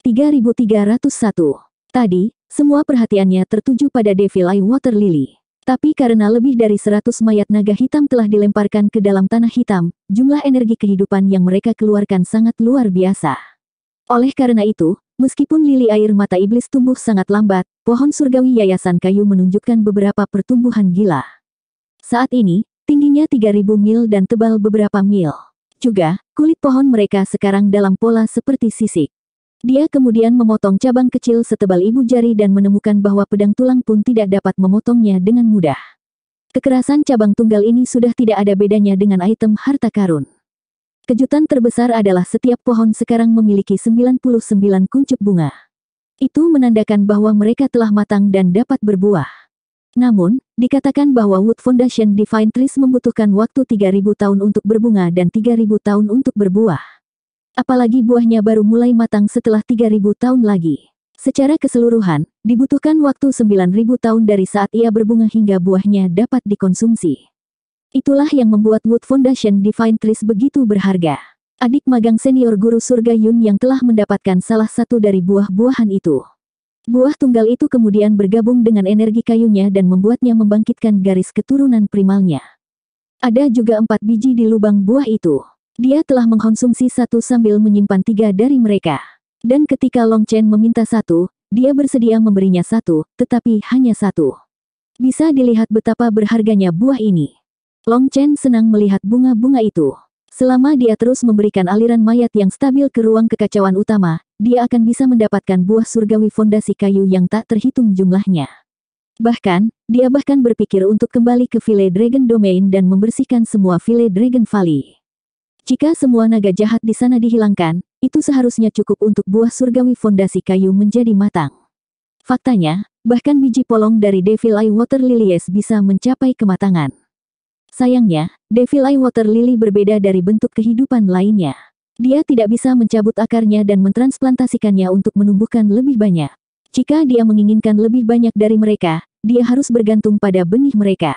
3301. Tadi, semua perhatiannya tertuju pada Devil Eye Water Lily. Tapi karena lebih dari 100 mayat naga hitam telah dilemparkan ke dalam tanah hitam, jumlah energi kehidupan yang mereka keluarkan sangat luar biasa. Oleh karena itu, meskipun lili air mata iblis tumbuh sangat lambat, pohon surgawi yayasan kayu menunjukkan beberapa pertumbuhan gila. Saat ini, tingginya 3000 mil dan tebal beberapa mil. Juga, kulit pohon mereka sekarang dalam pola seperti sisik. Dia kemudian memotong cabang kecil setebal ibu jari dan menemukan bahwa pedang tulang pun tidak dapat memotongnya dengan mudah. Kekerasan cabang tunggal ini sudah tidak ada bedanya dengan item harta karun. Kejutan terbesar adalah setiap pohon sekarang memiliki 99 kuncup bunga. Itu menandakan bahwa mereka telah matang dan dapat berbuah. Namun, dikatakan bahwa Wood Foundation Divine Trees membutuhkan waktu 3000 tahun untuk berbunga dan 3000 tahun untuk berbuah. Apalagi buahnya baru mulai matang setelah 3000 tahun lagi. Secara keseluruhan, dibutuhkan waktu 9000 tahun dari saat ia berbunga hingga buahnya dapat dikonsumsi. Itulah yang membuat Wood Foundation Divine Trees begitu berharga. Adik magang senior guru surga Yun yang telah mendapatkan salah satu dari buah-buahan itu. Buah tunggal itu kemudian bergabung dengan energi kayunya dan membuatnya membangkitkan garis keturunan primalnya. Ada juga empat biji di lubang buah itu. Dia telah mengkonsumsi satu sambil menyimpan tiga dari mereka. Dan ketika Long Chen meminta satu, dia bersedia memberinya satu, tetapi hanya satu. Bisa dilihat betapa berharganya buah ini. Long Chen senang melihat bunga-bunga itu. Selama dia terus memberikan aliran mayat yang stabil ke ruang kekacauan utama, dia akan bisa mendapatkan buah surgawi fondasi kayu yang tak terhitung jumlahnya. Bahkan, dia bahkan berpikir untuk kembali ke Ville Dragon Domain dan membersihkan semua Ville Dragon Valley. Jika semua naga jahat di sana dihilangkan, itu seharusnya cukup untuk buah surgawi fondasi kayu menjadi matang. Faktanya, bahkan biji polong dari Devil Eye Water Lilies bisa mencapai kematangan. Sayangnya, Devil Eye Water Lily berbeda dari bentuk kehidupan lainnya. Dia tidak bisa mencabut akarnya dan mentransplantasikannya untuk menumbuhkan lebih banyak. Jika dia menginginkan lebih banyak dari mereka, dia harus bergantung pada benih mereka.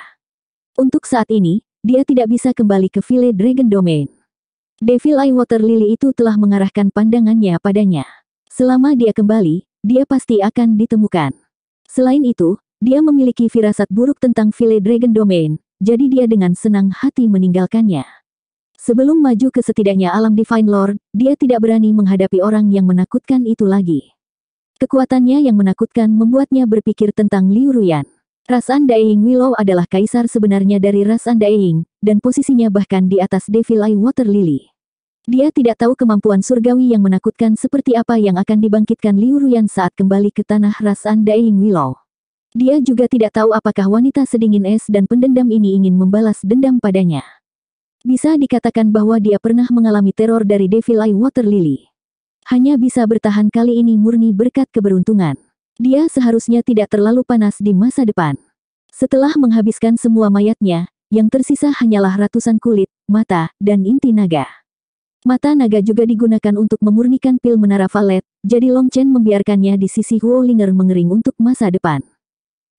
Untuk saat ini, dia tidak bisa kembali ke Ville Dragon Domain. Devil Eye Water Lily itu telah mengarahkan pandangannya padanya. Selama dia kembali, dia pasti akan ditemukan. Selain itu, dia memiliki firasat buruk tentang File Dragon Domain, jadi dia dengan senang hati meninggalkannya. Sebelum maju ke setidaknya alam Divine Lord, dia tidak berani menghadapi orang yang menakutkan itu lagi. Kekuatannya yang menakutkan membuatnya berpikir tentang Liu Ruyan. Ras Ying Willow adalah kaisar sebenarnya dari Ras Ying, dan posisinya bahkan di atas Devil Eye Water Lily. Dia tidak tahu kemampuan surgawi yang menakutkan seperti apa yang akan dibangkitkan Liu Ruyan saat kembali ke tanah rasan Daing Willow. Dia juga tidak tahu apakah wanita sedingin es dan pendendam ini ingin membalas dendam padanya. Bisa dikatakan bahwa dia pernah mengalami teror dari Devil Eye Water Lily. Hanya bisa bertahan kali ini murni berkat keberuntungan. Dia seharusnya tidak terlalu panas di masa depan. Setelah menghabiskan semua mayatnya, yang tersisa hanyalah ratusan kulit, mata, dan inti naga. Mata naga juga digunakan untuk memurnikan pil menara valet, jadi Long Chen membiarkannya di sisi Huo Linger mengering untuk masa depan.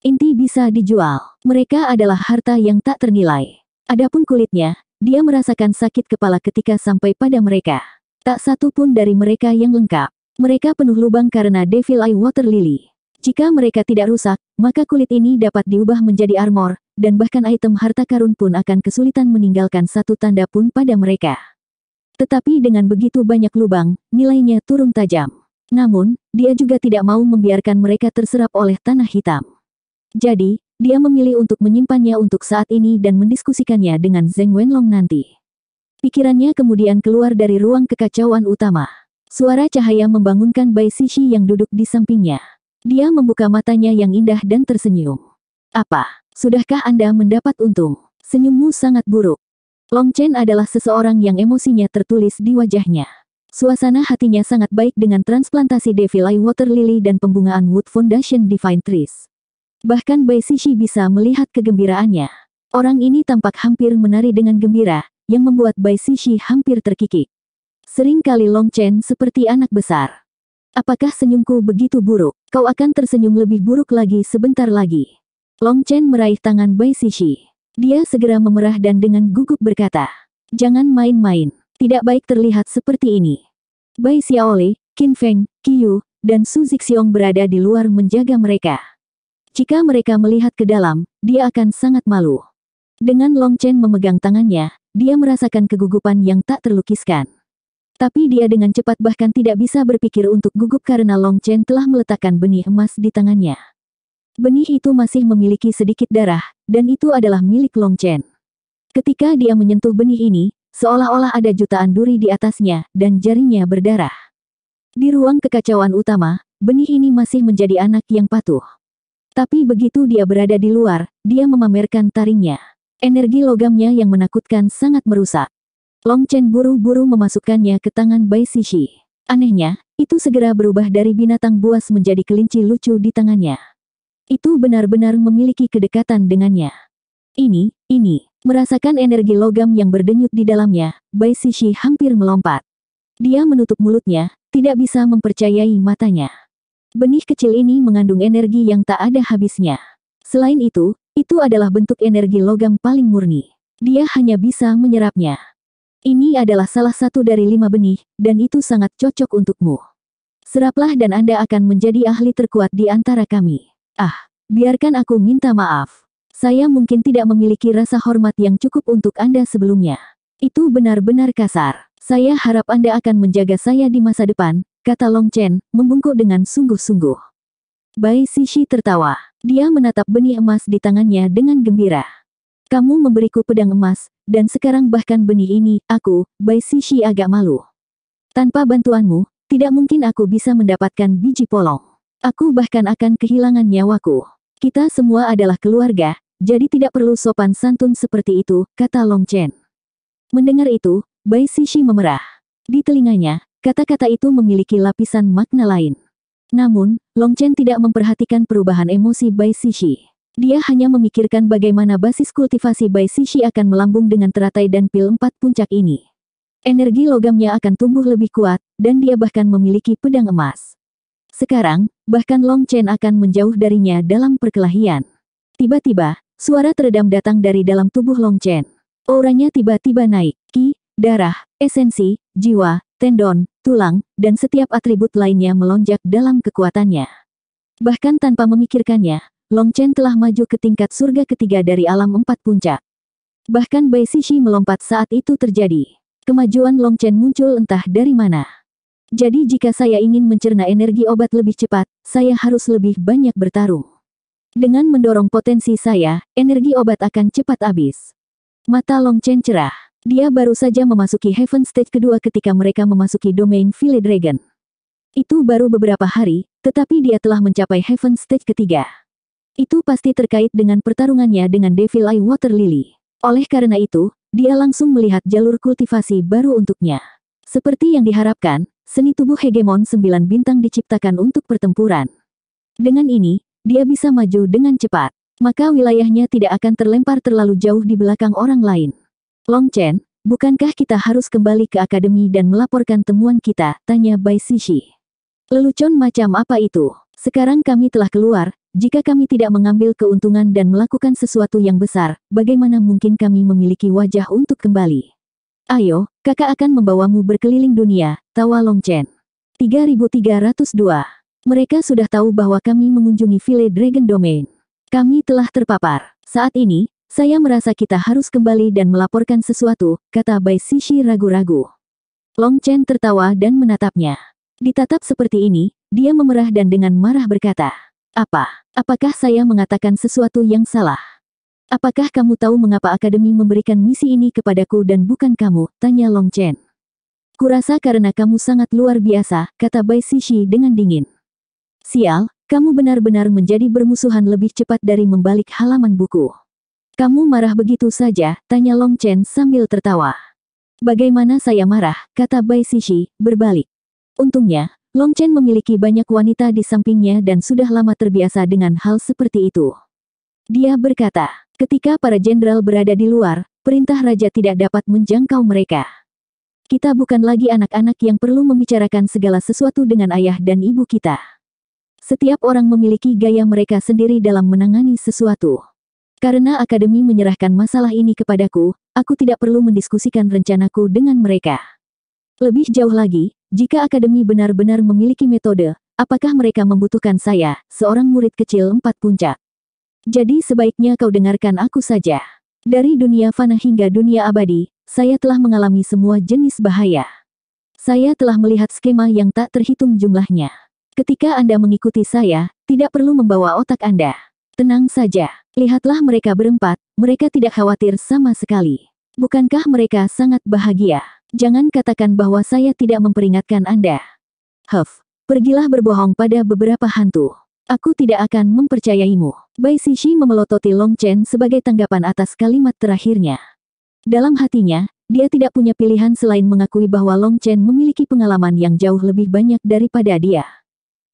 Inti bisa dijual. Mereka adalah harta yang tak ternilai. Adapun kulitnya, dia merasakan sakit kepala ketika sampai pada mereka. Tak satu pun dari mereka yang lengkap. Mereka penuh lubang karena Devil Eye Water Lily. Jika mereka tidak rusak, maka kulit ini dapat diubah menjadi armor, dan bahkan item harta karun pun akan kesulitan meninggalkan satu tanda pun pada mereka. Tetapi dengan begitu banyak lubang, nilainya turun tajam. Namun, dia juga tidak mau membiarkan mereka terserap oleh tanah hitam. Jadi, dia memilih untuk menyimpannya untuk saat ini dan mendiskusikannya dengan Zeng Wenlong nanti. Pikirannya kemudian keluar dari ruang kekacauan utama. Suara cahaya membangunkan Bai Sishi yang duduk di sampingnya. Dia membuka matanya yang indah dan tersenyum. Apa? Sudahkah Anda mendapat untung? Senyummu sangat buruk. Long Chen adalah seseorang yang emosinya tertulis di wajahnya. Suasana hatinya sangat baik dengan transplantasi Devil Eye Water Lily dan pembungaan Wood Foundation Divine Trees. Bahkan Bai Sishi bisa melihat kegembiraannya. Orang ini tampak hampir menari dengan gembira, yang membuat Bai Sishi hampir terkikik. Sering kali Long Chen seperti anak besar. Apakah senyumku begitu buruk? Kau akan tersenyum lebih buruk lagi sebentar lagi. Long Chen meraih tangan Bai Sishi. Dia segera memerah dan dengan gugup berkata, Jangan main-main, tidak baik terlihat seperti ini. Bai Xiaoli, Qin Feng, Qiyu, dan Su Zixiong berada di luar menjaga mereka. Jika mereka melihat ke dalam, dia akan sangat malu. Dengan Long Chen memegang tangannya, dia merasakan kegugupan yang tak terlukiskan. Tapi dia dengan cepat bahkan tidak bisa berpikir untuk gugup karena Long Chen telah meletakkan benih emas di tangannya. Benih itu masih memiliki sedikit darah, dan itu adalah milik Long Chen. Ketika dia menyentuh benih ini, seolah-olah ada jutaan duri di atasnya, dan jarinya berdarah. Di ruang kekacauan utama, benih ini masih menjadi anak yang patuh. Tapi begitu dia berada di luar, dia memamerkan taringnya. Energi logamnya yang menakutkan sangat merusak. Long Chen buru-buru memasukkannya ke tangan Bai Shishi. Anehnya, itu segera berubah dari binatang buas menjadi kelinci lucu di tangannya. Itu benar-benar memiliki kedekatan dengannya. Ini, ini, merasakan energi logam yang berdenyut di dalamnya, Bai Sishi hampir melompat. Dia menutup mulutnya, tidak bisa mempercayai matanya. Benih kecil ini mengandung energi yang tak ada habisnya. Selain itu, itu adalah bentuk energi logam paling murni. Dia hanya bisa menyerapnya. Ini adalah salah satu dari lima benih, dan itu sangat cocok untukmu. Seraplah dan Anda akan menjadi ahli terkuat di antara kami. Ah, biarkan aku minta maaf. Saya mungkin tidak memiliki rasa hormat yang cukup untuk Anda sebelumnya. Itu benar-benar kasar. Saya harap Anda akan menjaga saya di masa depan, kata Long Chen, membungkuk dengan sungguh-sungguh. Bai Sishi tertawa. Dia menatap benih emas di tangannya dengan gembira. Kamu memberiku pedang emas, dan sekarang bahkan benih ini, aku, Bai Sishi agak malu. Tanpa bantuanmu, tidak mungkin aku bisa mendapatkan biji polong. Aku bahkan akan kehilangan nyawaku. Kita semua adalah keluarga, jadi tidak perlu sopan santun seperti itu, kata Long Chen. Mendengar itu, Bai Sishi memerah. Di telinganya, kata-kata itu memiliki lapisan makna lain. Namun, Long Chen tidak memperhatikan perubahan emosi Bai Sishi. Dia hanya memikirkan bagaimana basis kultivasi Bai Sishi akan melambung dengan teratai dan pil empat puncak ini. Energi logamnya akan tumbuh lebih kuat, dan dia bahkan memiliki pedang emas. Sekarang, bahkan Long Chen akan menjauh darinya dalam perkelahian. Tiba-tiba, suara teredam datang dari dalam tubuh Long Chen. Auranya tiba-tiba naik. Ki, darah, esensi, jiwa, tendon, tulang, dan setiap atribut lainnya melonjak dalam kekuatannya. Bahkan tanpa memikirkannya, Long Chen telah maju ke tingkat surga ketiga dari alam empat puncak. Bahkan Bai Sishi melompat saat itu terjadi. Kemajuan Long Chen muncul entah dari mana. Jadi jika saya ingin mencerna energi obat lebih cepat, saya harus lebih banyak bertarung. Dengan mendorong potensi saya, energi obat akan cepat habis. Mata Long Chen cerah. Dia baru saja memasuki Heaven Stage kedua ketika mereka memasuki domain Village Dragon. Itu baru beberapa hari, tetapi dia telah mencapai Heaven Stage ketiga. Itu pasti terkait dengan pertarungannya dengan Devil Eye Water Lily. Oleh karena itu, dia langsung melihat jalur kultivasi baru untuknya. Seperti yang diharapkan, seni tubuh hegemon sembilan bintang diciptakan untuk pertempuran. Dengan ini, dia bisa maju dengan cepat. Maka wilayahnya tidak akan terlempar terlalu jauh di belakang orang lain. Long Chen, bukankah kita harus kembali ke akademi dan melaporkan temuan kita? Tanya Bai Sishi. Lelucon macam apa itu? Sekarang kami telah keluar, jika kami tidak mengambil keuntungan dan melakukan sesuatu yang besar, bagaimana mungkin kami memiliki wajah untuk kembali? Ayo, kakak akan membawamu berkeliling dunia, tawa Long Chen. 3302. Mereka sudah tahu bahwa kami mengunjungi Vile Dragon Domain. Kami telah terpapar. Saat ini, saya merasa kita harus kembali dan melaporkan sesuatu, kata Bai Sishi ragu-ragu. Long Chen tertawa dan menatapnya. Ditatap seperti ini, dia memerah dan dengan marah berkata, Apa? Apakah saya mengatakan sesuatu yang salah? Apakah kamu tahu mengapa Akademi memberikan misi ini kepadaku dan bukan kamu? Tanya Long Chen. Kurasa karena kamu sangat luar biasa, kata Bai Sishi dengan dingin. Sial, kamu benar-benar menjadi bermusuhan lebih cepat dari membalik halaman buku. Kamu marah begitu saja, tanya Long Chen sambil tertawa. Bagaimana saya marah, kata Bai Sishi, berbalik. Untungnya, Long Chen memiliki banyak wanita di sampingnya dan sudah lama terbiasa dengan hal seperti itu. Dia berkata, Ketika para jenderal berada di luar, perintah raja tidak dapat menjangkau mereka. Kita bukan lagi anak-anak yang perlu membicarakan segala sesuatu dengan ayah dan ibu kita. Setiap orang memiliki gaya mereka sendiri dalam menangani sesuatu. Karena akademi menyerahkan masalah ini kepadaku, aku tidak perlu mendiskusikan rencanaku dengan mereka. Lebih jauh lagi, jika akademi benar-benar memiliki metode, apakah mereka membutuhkan saya, seorang murid kecil empat puncak? Jadi sebaiknya kau dengarkan aku saja. Dari dunia fana hingga dunia abadi, saya telah mengalami semua jenis bahaya. Saya telah melihat skema yang tak terhitung jumlahnya. Ketika Anda mengikuti saya, tidak perlu membawa otak Anda. Tenang saja, lihatlah mereka berempat, mereka tidak khawatir sama sekali. Bukankah mereka sangat bahagia? Jangan katakan bahwa saya tidak memperingatkan Anda. Huff, pergilah berbohong pada beberapa hantu. Aku tidak akan mempercayaimu. Bai Sishi memelototi Long Chen sebagai tanggapan atas kalimat terakhirnya. Dalam hatinya, dia tidak punya pilihan selain mengakui bahwa Long Chen memiliki pengalaman yang jauh lebih banyak daripada dia.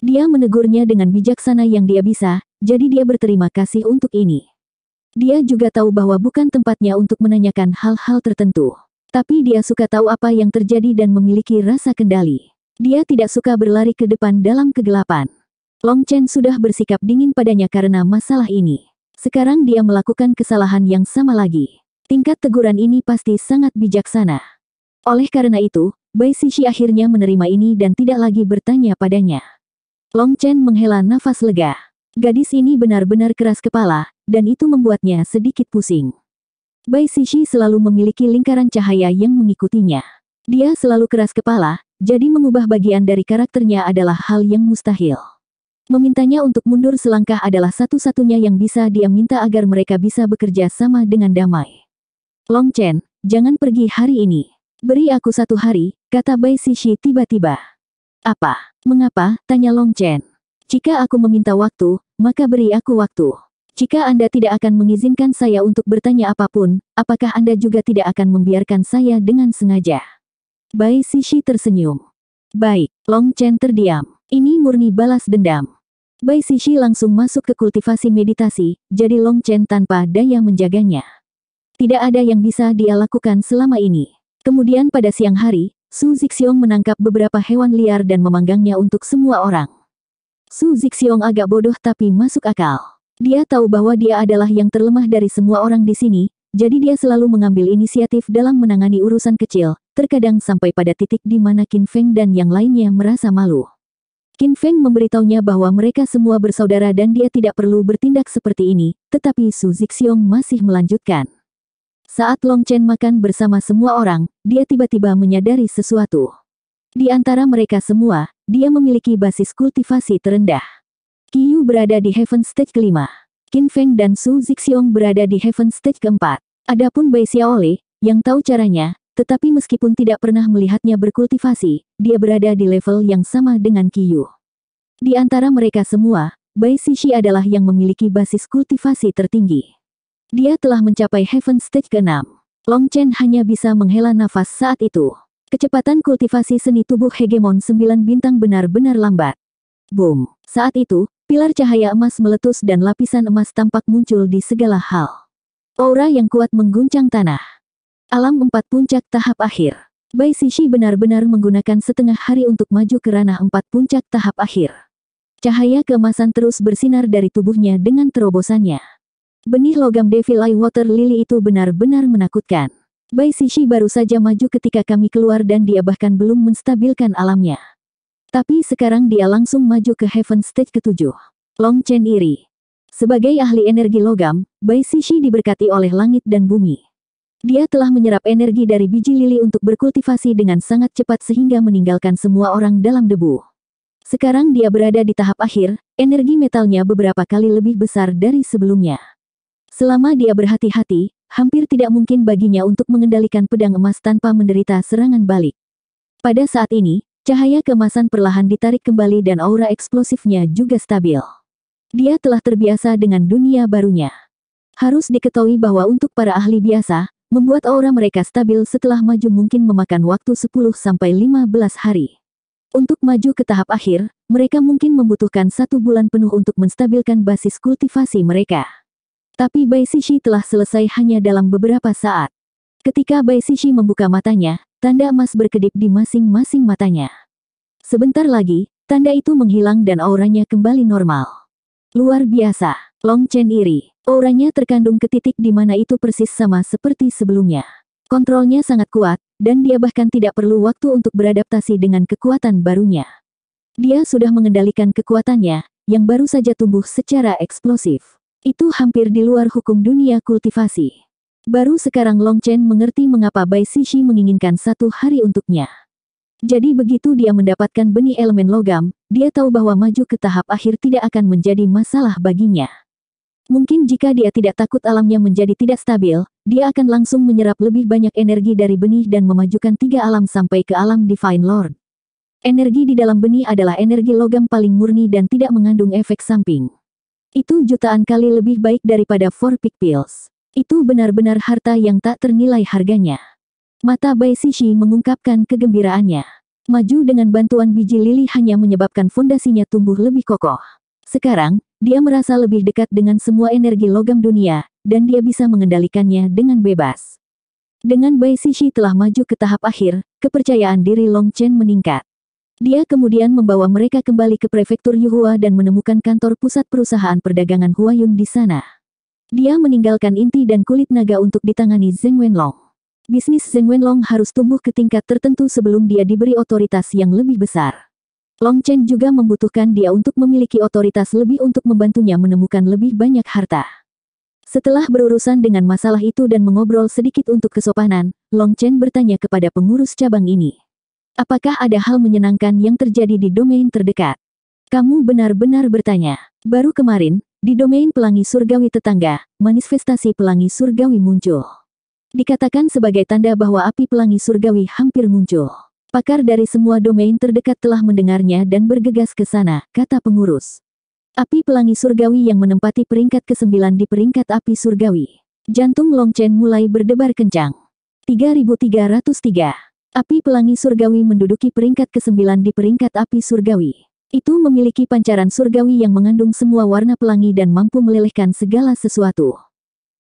Dia menegurnya dengan bijaksana yang dia bisa, jadi dia berterima kasih untuk ini. Dia juga tahu bahwa bukan tempatnya untuk menanyakan hal-hal tertentu. Tapi dia suka tahu apa yang terjadi dan memiliki rasa kendali. Dia tidak suka berlari ke depan dalam kegelapan. Long Chen sudah bersikap dingin padanya karena masalah ini. Sekarang dia melakukan kesalahan yang sama lagi. Tingkat teguran ini pasti sangat bijaksana. Oleh karena itu, Bai Sishi akhirnya menerima ini dan tidak lagi bertanya padanya. Long Chen menghela nafas lega. Gadis ini benar-benar keras kepala, dan itu membuatnya sedikit pusing. Bai Sishi selalu memiliki lingkaran cahaya yang mengikutinya. Dia selalu keras kepala, jadi mengubah bagian dari karakternya adalah hal yang mustahil. Memintanya untuk mundur selangkah adalah satu-satunya yang bisa dia minta agar mereka bisa bekerja sama dengan damai. Long Chen, jangan pergi hari ini. Beri aku satu hari, kata Bai Sishi tiba-tiba. Apa? Mengapa? Tanya Long Chen. Jika aku meminta waktu, maka beri aku waktu. Jika Anda tidak akan mengizinkan saya untuk bertanya apapun, apakah Anda juga tidak akan membiarkan saya dengan sengaja? Bai Sishi tersenyum. Baik, Long Chen terdiam. Ini murni balas dendam. Bai Sishi langsung masuk ke kultivasi meditasi, jadi Long Chen tanpa daya menjaganya. Tidak ada yang bisa dia lakukan selama ini. Kemudian pada siang hari, Su Zixiong menangkap beberapa hewan liar dan memanggangnya untuk semua orang. Su Zixiong agak bodoh tapi masuk akal. Dia tahu bahwa dia adalah yang terlemah dari semua orang di sini, jadi dia selalu mengambil inisiatif dalam menangani urusan kecil, terkadang sampai pada titik di mana Qin Feng dan yang lainnya merasa malu. Qin Feng memberitahunya bahwa mereka semua bersaudara dan dia tidak perlu bertindak seperti ini, tetapi Su Zixiong masih melanjutkan. Saat Long Chen makan bersama semua orang, dia tiba-tiba menyadari sesuatu. Di antara mereka semua, dia memiliki basis kultivasi terendah. Qiyu berada di Heaven Stage kelima. Qin Feng dan Su Zixiong berada di Heaven Stage keempat. Adapun Bai Xiaoli, yang tahu caranya, tetapi meskipun tidak pernah melihatnya berkultivasi, dia berada di level yang sama dengan Kiyu. Di antara mereka semua, Bai Sishi adalah yang memiliki basis kultivasi tertinggi. Dia telah mencapai Heaven Stage ke-6. Long Chen hanya bisa menghela nafas saat itu. Kecepatan kultivasi seni tubuh hegemon 9 bintang benar-benar lambat. Boom! Saat itu, pilar cahaya emas meletus dan lapisan emas tampak muncul di segala hal. Aura yang kuat mengguncang tanah. Alam empat puncak tahap akhir. Bai Sishi benar-benar menggunakan setengah hari untuk maju ke ranah empat puncak tahap akhir. Cahaya kemasan terus bersinar dari tubuhnya dengan terobosannya. Benih logam Devil Eye Water Lily itu benar-benar menakutkan. Bai Sishi baru saja maju ketika kami keluar dan dia bahkan belum menstabilkan alamnya. Tapi sekarang dia langsung maju ke Heaven Stage ketujuh. Long Chen Iri. Sebagai ahli energi logam, Bai Sishi diberkati oleh langit dan bumi. Dia telah menyerap energi dari biji lili untuk berkultivasi dengan sangat cepat sehingga meninggalkan semua orang dalam debu. Sekarang dia berada di tahap akhir, energi metalnya beberapa kali lebih besar dari sebelumnya. Selama dia berhati-hati, hampir tidak mungkin baginya untuk mengendalikan pedang emas tanpa menderita serangan balik. Pada saat ini, cahaya kemasan perlahan ditarik kembali dan aura eksplosifnya juga stabil. Dia telah terbiasa dengan dunia barunya. Harus diketahui bahwa untuk para ahli biasa, Membuat aura mereka stabil setelah maju mungkin memakan waktu 10-15 hari. Untuk maju ke tahap akhir, mereka mungkin membutuhkan satu bulan penuh untuk menstabilkan basis kultivasi mereka. Tapi Bai Sishi telah selesai hanya dalam beberapa saat. Ketika Bai Sishi membuka matanya, tanda emas berkedip di masing-masing matanya. Sebentar lagi, tanda itu menghilang dan auranya kembali normal. Luar biasa, Long Chen iri. Auranya terkandung ke titik di mana itu persis sama seperti sebelumnya. Kontrolnya sangat kuat, dan dia bahkan tidak perlu waktu untuk beradaptasi dengan kekuatan barunya. Dia sudah mengendalikan kekuatannya, yang baru saja tumbuh secara eksplosif. Itu hampir di luar hukum dunia kultivasi. Baru sekarang Long Chen mengerti mengapa Bai Sishi menginginkan satu hari untuknya. Jadi begitu dia mendapatkan benih elemen logam, dia tahu bahwa maju ke tahap akhir tidak akan menjadi masalah baginya. Mungkin jika dia tidak takut alamnya menjadi tidak stabil, dia akan langsung menyerap lebih banyak energi dari benih dan memajukan tiga alam sampai ke alam Divine Lord. Energi di dalam benih adalah energi logam paling murni dan tidak mengandung efek samping. Itu jutaan kali lebih baik daripada four pick pills. Itu benar-benar harta yang tak ternilai harganya. Mata Bai Sishi mengungkapkan kegembiraannya. Maju dengan bantuan biji lili hanya menyebabkan fondasinya tumbuh lebih kokoh. Sekarang, dia merasa lebih dekat dengan semua energi logam dunia, dan dia bisa mengendalikannya dengan bebas. Dengan Bai Sishi telah maju ke tahap akhir, kepercayaan diri Long Chen meningkat. Dia kemudian membawa mereka kembali ke prefektur Yuhua dan menemukan kantor pusat perusahaan perdagangan Huayun di sana. Dia meninggalkan inti dan kulit naga untuk ditangani Zeng Wenlong bisnis Zeng Wenlong harus tumbuh ke tingkat tertentu sebelum dia diberi otoritas yang lebih besar. Long Chen juga membutuhkan dia untuk memiliki otoritas lebih untuk membantunya menemukan lebih banyak harta. Setelah berurusan dengan masalah itu dan mengobrol sedikit untuk kesopanan, Long Chen bertanya kepada pengurus cabang ini. Apakah ada hal menyenangkan yang terjadi di domain terdekat? Kamu benar-benar bertanya. Baru kemarin, di domain pelangi surgawi tetangga, manifestasi pelangi surgawi muncul. Dikatakan sebagai tanda bahwa api pelangi surgawi hampir muncul. Pakar dari semua domain terdekat telah mendengarnya dan bergegas ke sana, kata pengurus. Api pelangi surgawi yang menempati peringkat ke-9 di peringkat api surgawi. Jantung Long Chen mulai berdebar kencang. 3303. Api pelangi surgawi menduduki peringkat ke-9 di peringkat api surgawi. Itu memiliki pancaran surgawi yang mengandung semua warna pelangi dan mampu melelehkan segala sesuatu.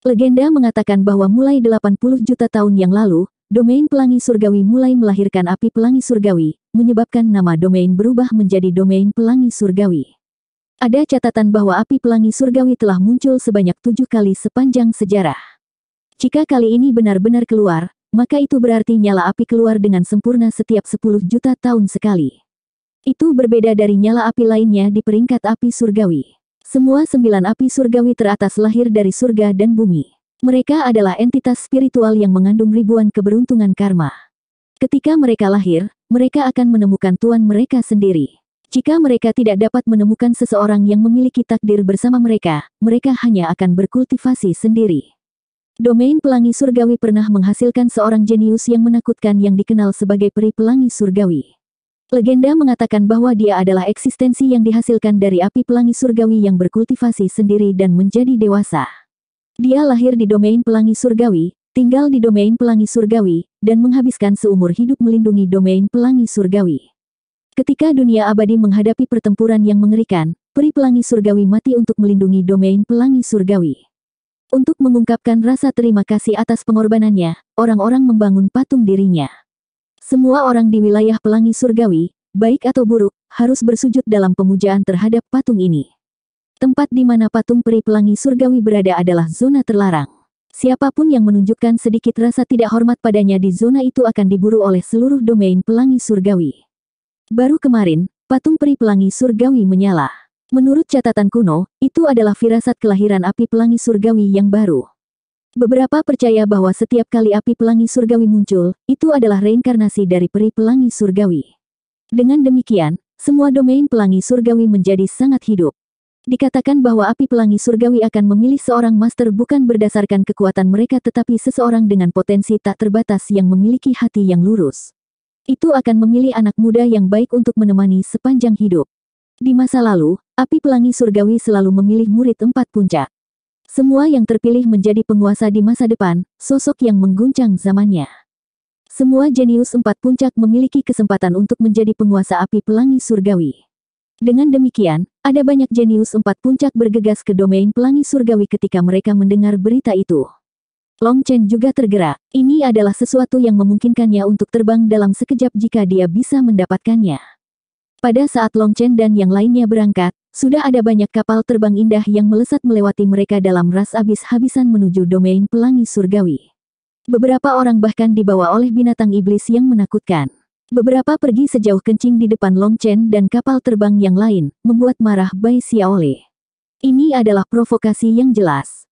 Legenda mengatakan bahwa mulai 80 juta tahun yang lalu, domain pelangi surgawi mulai melahirkan api pelangi surgawi, menyebabkan nama domain berubah menjadi domain pelangi surgawi. Ada catatan bahwa api pelangi surgawi telah muncul sebanyak tujuh kali sepanjang sejarah. Jika kali ini benar-benar keluar, maka itu berarti nyala api keluar dengan sempurna setiap 10 juta tahun sekali. Itu berbeda dari nyala api lainnya di peringkat api surgawi. Semua sembilan api surgawi teratas lahir dari surga dan bumi. Mereka adalah entitas spiritual yang mengandung ribuan keberuntungan karma. Ketika mereka lahir, mereka akan menemukan tuan mereka sendiri. Jika mereka tidak dapat menemukan seseorang yang memiliki takdir bersama mereka, mereka hanya akan berkultivasi sendiri. Domain pelangi surgawi pernah menghasilkan seorang jenius yang menakutkan yang dikenal sebagai peri pelangi surgawi. Legenda mengatakan bahwa dia adalah eksistensi yang dihasilkan dari api pelangi surgawi yang berkultivasi sendiri dan menjadi dewasa. Dia lahir di domain pelangi surgawi, tinggal di domain pelangi surgawi, dan menghabiskan seumur hidup melindungi domain pelangi surgawi. Ketika dunia abadi menghadapi pertempuran yang mengerikan, peri pelangi surgawi mati untuk melindungi domain pelangi surgawi. Untuk mengungkapkan rasa terima kasih atas pengorbanannya, orang-orang membangun patung dirinya. Semua orang di wilayah pelangi surgawi, baik atau buruk, harus bersujud dalam pemujaan terhadap patung ini. Tempat di mana patung peri pelangi surgawi berada adalah zona terlarang. Siapapun yang menunjukkan sedikit rasa tidak hormat padanya di zona itu akan diburu oleh seluruh domain pelangi surgawi. Baru kemarin, patung peri pelangi surgawi menyala. Menurut catatan kuno, itu adalah firasat kelahiran api pelangi surgawi yang baru. Beberapa percaya bahwa setiap kali api pelangi surgawi muncul, itu adalah reinkarnasi dari peri pelangi surgawi. Dengan demikian, semua domain pelangi surgawi menjadi sangat hidup. Dikatakan bahwa api pelangi surgawi akan memilih seorang master bukan berdasarkan kekuatan mereka tetapi seseorang dengan potensi tak terbatas yang memiliki hati yang lurus. Itu akan memilih anak muda yang baik untuk menemani sepanjang hidup. Di masa lalu, api pelangi surgawi selalu memilih murid empat puncak. Semua yang terpilih menjadi penguasa di masa depan, sosok yang mengguncang zamannya. Semua jenius empat puncak memiliki kesempatan untuk menjadi penguasa api pelangi surgawi. Dengan demikian, ada banyak jenius empat puncak bergegas ke domain pelangi surgawi ketika mereka mendengar berita itu. Long Chen juga tergerak, ini adalah sesuatu yang memungkinkannya untuk terbang dalam sekejap jika dia bisa mendapatkannya. Pada saat Long Chen dan yang lainnya berangkat, sudah ada banyak kapal terbang indah yang melesat melewati mereka dalam ras abis-habisan menuju domain pelangi surgawi. Beberapa orang bahkan dibawa oleh binatang iblis yang menakutkan. Beberapa pergi sejauh kencing di depan Long Chen dan kapal terbang yang lain, membuat marah Bai Xiaole. Ini adalah provokasi yang jelas.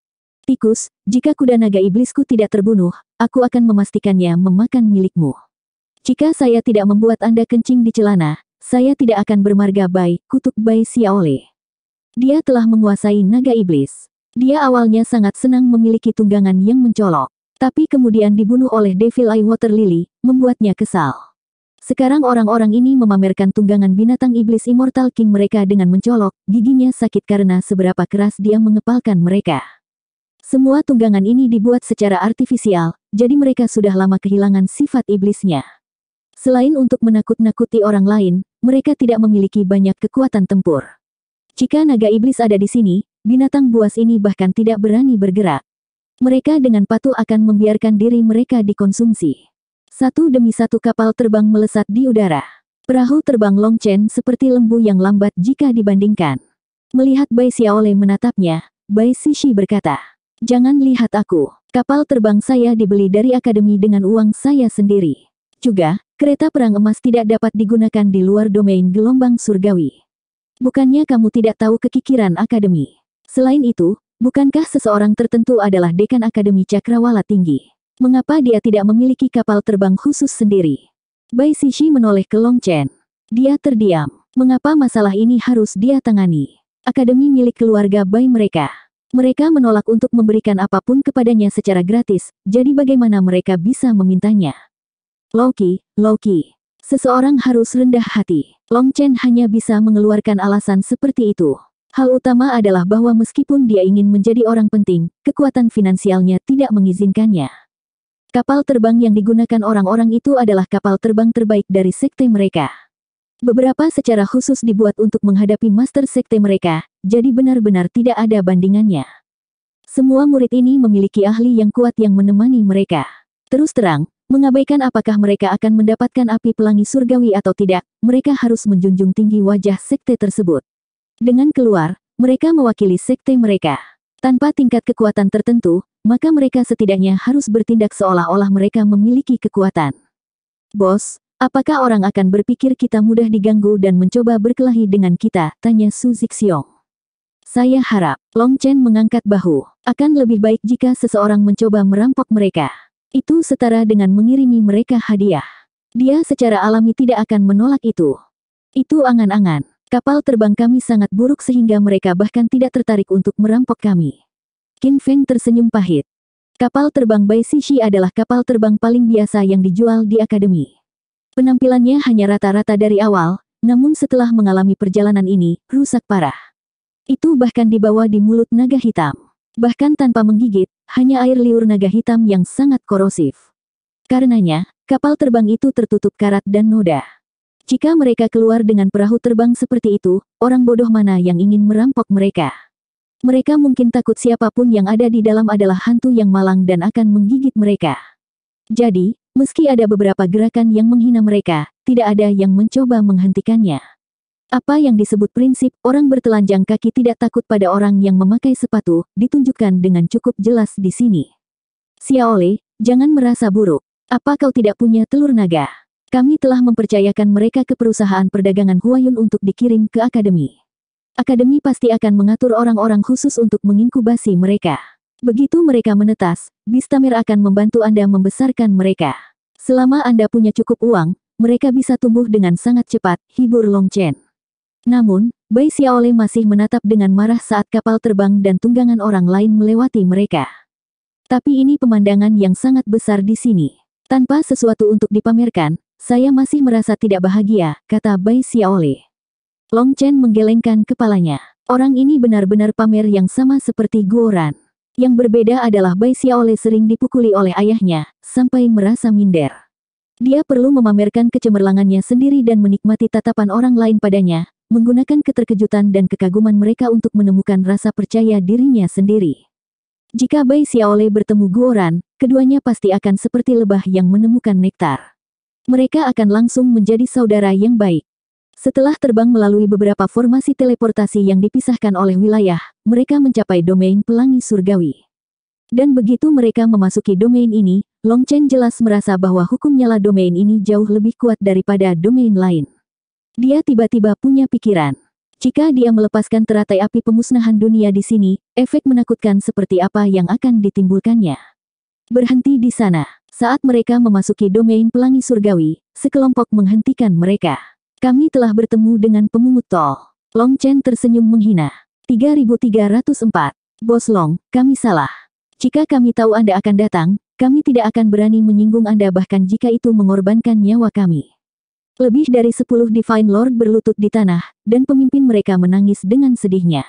Tikus, jika kuda naga iblisku tidak terbunuh, aku akan memastikannya memakan milikmu. Jika saya tidak membuat Anda kencing di celana, saya tidak akan bermarga Bai, kutuk Bai Xiaole. Dia telah menguasai naga iblis. Dia awalnya sangat senang memiliki tunggangan yang mencolok. Tapi kemudian dibunuh oleh Devil Eye Water Lily, membuatnya kesal. Sekarang orang-orang ini memamerkan tunggangan binatang iblis Immortal King mereka dengan mencolok, giginya sakit karena seberapa keras dia mengepalkan mereka. Semua tunggangan ini dibuat secara artifisial, jadi mereka sudah lama kehilangan sifat iblisnya. Selain untuk menakut-nakuti orang lain, mereka tidak memiliki banyak kekuatan tempur. Jika naga iblis ada di sini, binatang buas ini bahkan tidak berani bergerak. Mereka dengan patuh akan membiarkan diri mereka dikonsumsi. Satu demi satu kapal terbang melesat di udara. Perahu terbang Long Chen seperti lembu yang lambat jika dibandingkan. Melihat Bai Xiaole menatapnya, Bai Sishi berkata, Jangan lihat aku, kapal terbang saya dibeli dari akademi dengan uang saya sendiri. Juga, Kereta perang emas tidak dapat digunakan di luar domain gelombang surgawi. Bukannya kamu tidak tahu kekikiran akademi. Selain itu, bukankah seseorang tertentu adalah dekan akademi cakrawala tinggi? Mengapa dia tidak memiliki kapal terbang khusus sendiri? Bai Sishi menoleh ke Long Chen. Dia terdiam. Mengapa masalah ini harus dia tangani? Akademi milik keluarga Bai mereka. Mereka menolak untuk memberikan apapun kepadanya secara gratis, jadi bagaimana mereka bisa memintanya? Loki, Loki. Seseorang harus rendah hati. Long Chen hanya bisa mengeluarkan alasan seperti itu. Hal utama adalah bahwa meskipun dia ingin menjadi orang penting, kekuatan finansialnya tidak mengizinkannya. Kapal terbang yang digunakan orang-orang itu adalah kapal terbang terbaik dari sekte mereka. Beberapa secara khusus dibuat untuk menghadapi master sekte mereka, jadi benar-benar tidak ada bandingannya. Semua murid ini memiliki ahli yang kuat yang menemani mereka. Terus terang, mengabaikan apakah mereka akan mendapatkan api pelangi surgawi atau tidak, mereka harus menjunjung tinggi wajah sekte tersebut. Dengan keluar, mereka mewakili sekte mereka. Tanpa tingkat kekuatan tertentu, maka mereka setidaknya harus bertindak seolah-olah mereka memiliki kekuatan. Bos, apakah orang akan berpikir kita mudah diganggu dan mencoba berkelahi dengan kita? Tanya Su Zixiong. Saya harap, Long Chen mengangkat bahu, akan lebih baik jika seseorang mencoba merampok mereka. Itu setara dengan mengirimi mereka hadiah. Dia secara alami tidak akan menolak itu. Itu angan-angan. Kapal terbang kami sangat buruk sehingga mereka bahkan tidak tertarik untuk merampok kami. Qin Feng tersenyum pahit. Kapal terbang Bai Sishi adalah kapal terbang paling biasa yang dijual di akademi. Penampilannya hanya rata-rata dari awal, namun setelah mengalami perjalanan ini, rusak parah. Itu bahkan dibawa di mulut naga hitam. Bahkan tanpa menggigit, hanya air liur naga hitam yang sangat korosif. Karenanya, kapal terbang itu tertutup karat dan noda. Jika mereka keluar dengan perahu terbang seperti itu, orang bodoh mana yang ingin merampok mereka? Mereka mungkin takut siapapun yang ada di dalam adalah hantu yang malang dan akan menggigit mereka. Jadi, meski ada beberapa gerakan yang menghina mereka, tidak ada yang mencoba menghentikannya. Apa yang disebut prinsip orang bertelanjang kaki tidak takut pada orang yang memakai sepatu, ditunjukkan dengan cukup jelas di sini. Xiaole, jangan merasa buruk. Apa kau tidak punya telur naga? Kami telah mempercayakan mereka ke perusahaan perdagangan Huayun untuk dikirim ke akademi. Akademi pasti akan mengatur orang-orang khusus untuk menginkubasi mereka. Begitu mereka menetas, Bistamir akan membantu Anda membesarkan mereka. Selama Anda punya cukup uang, mereka bisa tumbuh dengan sangat cepat, hibur Long Chen. Namun, Bai Xiaole masih menatap dengan marah saat kapal terbang dan tunggangan orang lain melewati mereka. Tapi ini pemandangan yang sangat besar di sini. Tanpa sesuatu untuk dipamerkan, saya masih merasa tidak bahagia, kata Bai Xiaole. Long Chen menggelengkan kepalanya. Orang ini benar-benar pamer yang sama seperti Guoran. Yang berbeda adalah Bai Xiaole sering dipukuli oleh ayahnya, sampai merasa minder. Dia perlu memamerkan kecemerlangannya sendiri dan menikmati tatapan orang lain padanya, menggunakan keterkejutan dan kekaguman mereka untuk menemukan rasa percaya dirinya sendiri. Jika Bai Xiaole bertemu Guoran, keduanya pasti akan seperti lebah yang menemukan nektar. Mereka akan langsung menjadi saudara yang baik. Setelah terbang melalui beberapa formasi teleportasi yang dipisahkan oleh wilayah, mereka mencapai domain pelangi surgawi. Dan begitu mereka memasuki domain ini, Long Chen jelas merasa bahwa hukum nyala domain ini jauh lebih kuat daripada domain lain. Dia tiba-tiba punya pikiran. Jika dia melepaskan teratai api pemusnahan dunia di sini, efek menakutkan seperti apa yang akan ditimbulkannya. Berhenti di sana. Saat mereka memasuki domain pelangi surgawi, sekelompok menghentikan mereka. Kami telah bertemu dengan pemungut tol. Long Chen tersenyum menghina. 3304. Bos Long, kami salah. Jika kami tahu Anda akan datang, kami tidak akan berani menyinggung Anda bahkan jika itu mengorbankan nyawa kami. Lebih dari sepuluh Divine Lord berlutut di tanah, dan pemimpin mereka menangis dengan sedihnya.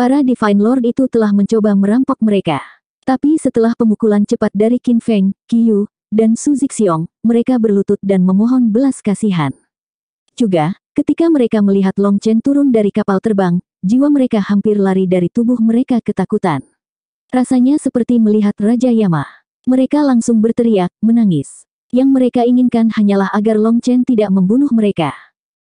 Para Divine Lord itu telah mencoba merampok mereka. Tapi setelah pemukulan cepat dari Qin Feng, Qiyu, dan Su Zixiong, mereka berlutut dan memohon belas kasihan. Juga, ketika mereka melihat Long Chen turun dari kapal terbang, jiwa mereka hampir lari dari tubuh mereka ketakutan. Rasanya seperti melihat Raja Yama. Mereka langsung berteriak, menangis. Yang mereka inginkan hanyalah agar Long Chen tidak membunuh mereka.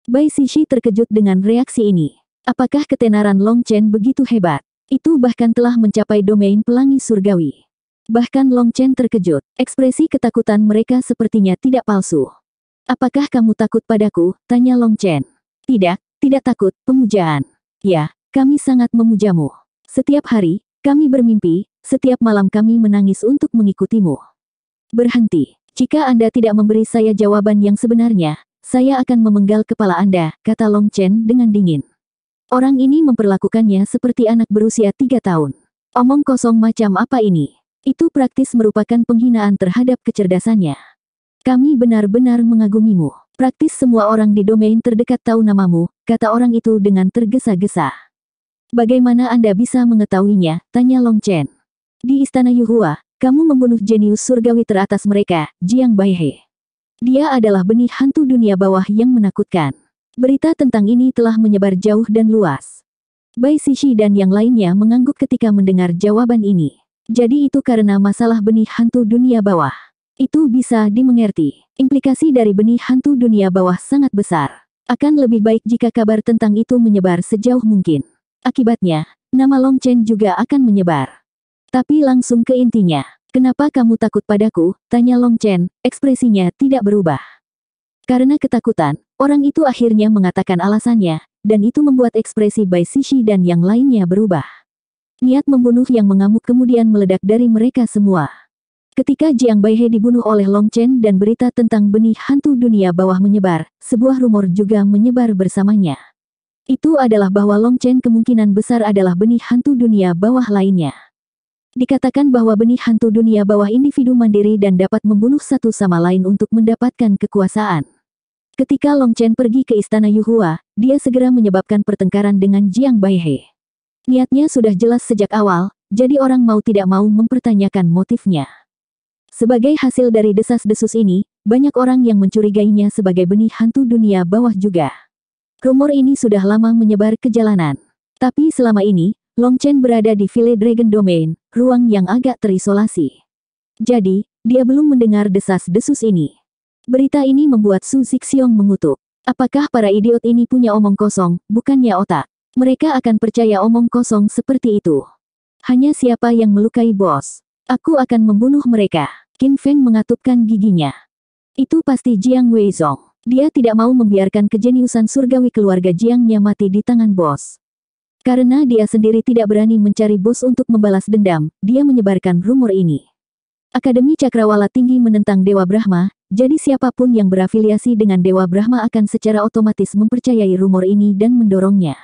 Bai Sishi terkejut dengan reaksi ini. Apakah ketenaran Long Chen begitu hebat? Itu bahkan telah mencapai domain pelangi surgawi. Bahkan Long Chen terkejut. Ekspresi ketakutan mereka sepertinya tidak palsu. Apakah kamu takut padaku? Tanya Long Chen. Tidak, tidak takut, pemujaan. Ya, kami sangat memujamu. Setiap hari, kami bermimpi, setiap malam kami menangis untuk mengikutimu. Berhenti. Jika Anda tidak memberi saya jawaban yang sebenarnya, saya akan memenggal kepala Anda, kata Long Chen dengan dingin. Orang ini memperlakukannya seperti anak berusia tiga tahun. Omong kosong macam apa ini? Itu praktis merupakan penghinaan terhadap kecerdasannya. Kami benar-benar mengagumimu. Praktis semua orang di domain terdekat tahu namamu, kata orang itu dengan tergesa-gesa. Bagaimana Anda bisa mengetahuinya? Tanya Long Chen. Di Istana Yuhua, kamu membunuh jenius surgawi teratas mereka, Jiang Baihe. Dia adalah benih hantu dunia bawah yang menakutkan. Berita tentang ini telah menyebar jauh dan luas. Bai Sishi dan yang lainnya mengangguk ketika mendengar jawaban ini. Jadi itu karena masalah benih hantu dunia bawah. Itu bisa dimengerti. Implikasi dari benih hantu dunia bawah sangat besar. Akan lebih baik jika kabar tentang itu menyebar sejauh mungkin. Akibatnya, nama Long Chen juga akan menyebar. Tapi langsung ke intinya. Kenapa kamu takut padaku? Tanya Long Chen, ekspresinya tidak berubah. Karena ketakutan, orang itu akhirnya mengatakan alasannya, dan itu membuat ekspresi Bai Sishi dan yang lainnya berubah. Niat membunuh yang mengamuk kemudian meledak dari mereka semua. Ketika Jiang Baihe dibunuh oleh Long Chen dan berita tentang benih hantu dunia bawah menyebar, sebuah rumor juga menyebar bersamanya. Itu adalah bahwa Long Chen kemungkinan besar adalah benih hantu dunia bawah lainnya. Dikatakan bahwa benih hantu dunia bawah individu mandiri dan dapat membunuh satu sama lain untuk mendapatkan kekuasaan. Ketika Long Chen pergi ke istana Yuhua, dia segera menyebabkan pertengkaran dengan Jiang Baihe. Niatnya sudah jelas sejak awal, jadi orang mau tidak mau mempertanyakan motifnya. Sebagai hasil dari desas-desus ini, banyak orang yang mencurigainya sebagai benih hantu dunia bawah juga. Rumor ini sudah lama menyebar ke jalanan. Tapi selama ini, Long Chen berada di Ville Dragon Domain, ruang yang agak terisolasi. Jadi, dia belum mendengar desas-desus ini. Berita ini membuat Su Zixiong mengutuk. Apakah para idiot ini punya omong kosong, bukannya otak? Mereka akan percaya omong kosong seperti itu. Hanya siapa yang melukai bos. Aku akan membunuh mereka. Qin Feng mengatupkan giginya. Itu pasti Jiang Weizong. Dia tidak mau membiarkan kejeniusan surgawi keluarga Jiangnya mati di tangan bos. Karena dia sendiri tidak berani mencari bos untuk membalas dendam, dia menyebarkan rumor ini. Akademi Cakrawala Tinggi menentang Dewa Brahma, jadi siapapun yang berafiliasi dengan Dewa Brahma akan secara otomatis mempercayai rumor ini dan mendorongnya.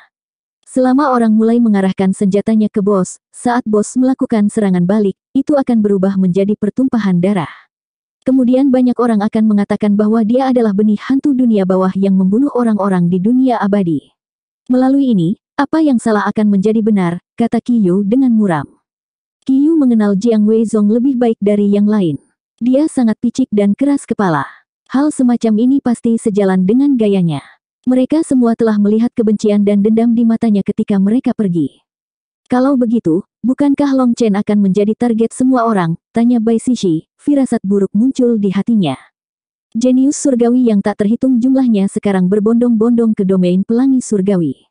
Selama orang mulai mengarahkan senjatanya ke bos, saat bos melakukan serangan balik, itu akan berubah menjadi pertumpahan darah. Kemudian banyak orang akan mengatakan bahwa dia adalah benih hantu dunia bawah yang membunuh orang-orang di dunia abadi. Melalui ini, apa yang salah akan menjadi benar, kata Qiyu dengan muram. Qiyu mengenal Jiang Weizong lebih baik dari yang lain. Dia sangat picik dan keras kepala. Hal semacam ini pasti sejalan dengan gayanya. Mereka semua telah melihat kebencian dan dendam di matanya ketika mereka pergi. Kalau begitu, bukankah Long Chen akan menjadi target semua orang? Tanya Bai Sishi, firasat buruk muncul di hatinya. Jenius surgawi yang tak terhitung jumlahnya sekarang berbondong-bondong ke domain pelangi surgawi.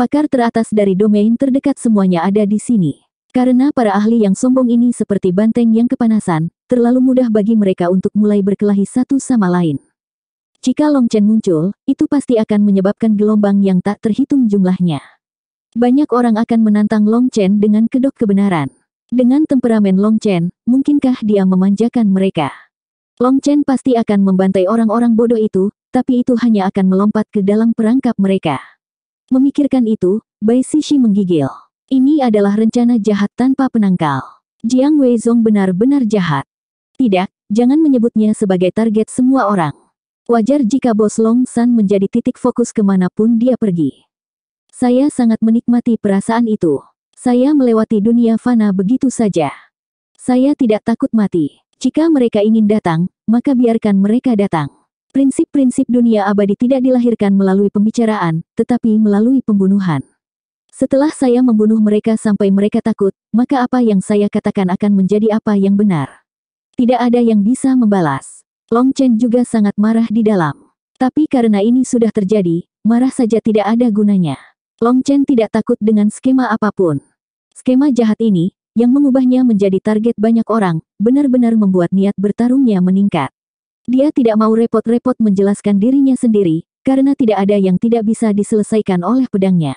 Pakar teratas dari domain terdekat semuanya ada di sini. Karena para ahli yang sombong ini seperti banteng yang kepanasan, terlalu mudah bagi mereka untuk mulai berkelahi satu sama lain. Jika Long Chen muncul, itu pasti akan menyebabkan gelombang yang tak terhitung jumlahnya. Banyak orang akan menantang Long Chen dengan kedok kebenaran. Dengan temperamen Long Chen, mungkinkah dia memanjakan mereka? Long Chen pasti akan membantai orang-orang bodoh itu, tapi itu hanya akan melompat ke dalam perangkap mereka. Memikirkan itu, Bai Sishi menggigil. Ini adalah rencana jahat tanpa penangkal. Jiang Weizong benar-benar jahat. Tidak, jangan menyebutnya sebagai target semua orang. Wajar jika Bos Long San menjadi titik fokus kemanapun dia pergi. Saya sangat menikmati perasaan itu. Saya melewati dunia fana begitu saja. Saya tidak takut mati. Jika mereka ingin datang, maka biarkan mereka datang. Prinsip-prinsip dunia abadi tidak dilahirkan melalui pembicaraan, tetapi melalui pembunuhan. Setelah saya membunuh mereka sampai mereka takut, maka apa yang saya katakan akan menjadi apa yang benar. Tidak ada yang bisa membalas. Long Chen juga sangat marah di dalam. Tapi karena ini sudah terjadi, marah saja tidak ada gunanya. Long Chen tidak takut dengan skema apapun. Skema jahat ini, yang mengubahnya menjadi target banyak orang, benar-benar membuat niat bertarungnya meningkat. Dia tidak mau repot-repot menjelaskan dirinya sendiri, karena tidak ada yang tidak bisa diselesaikan oleh pedangnya.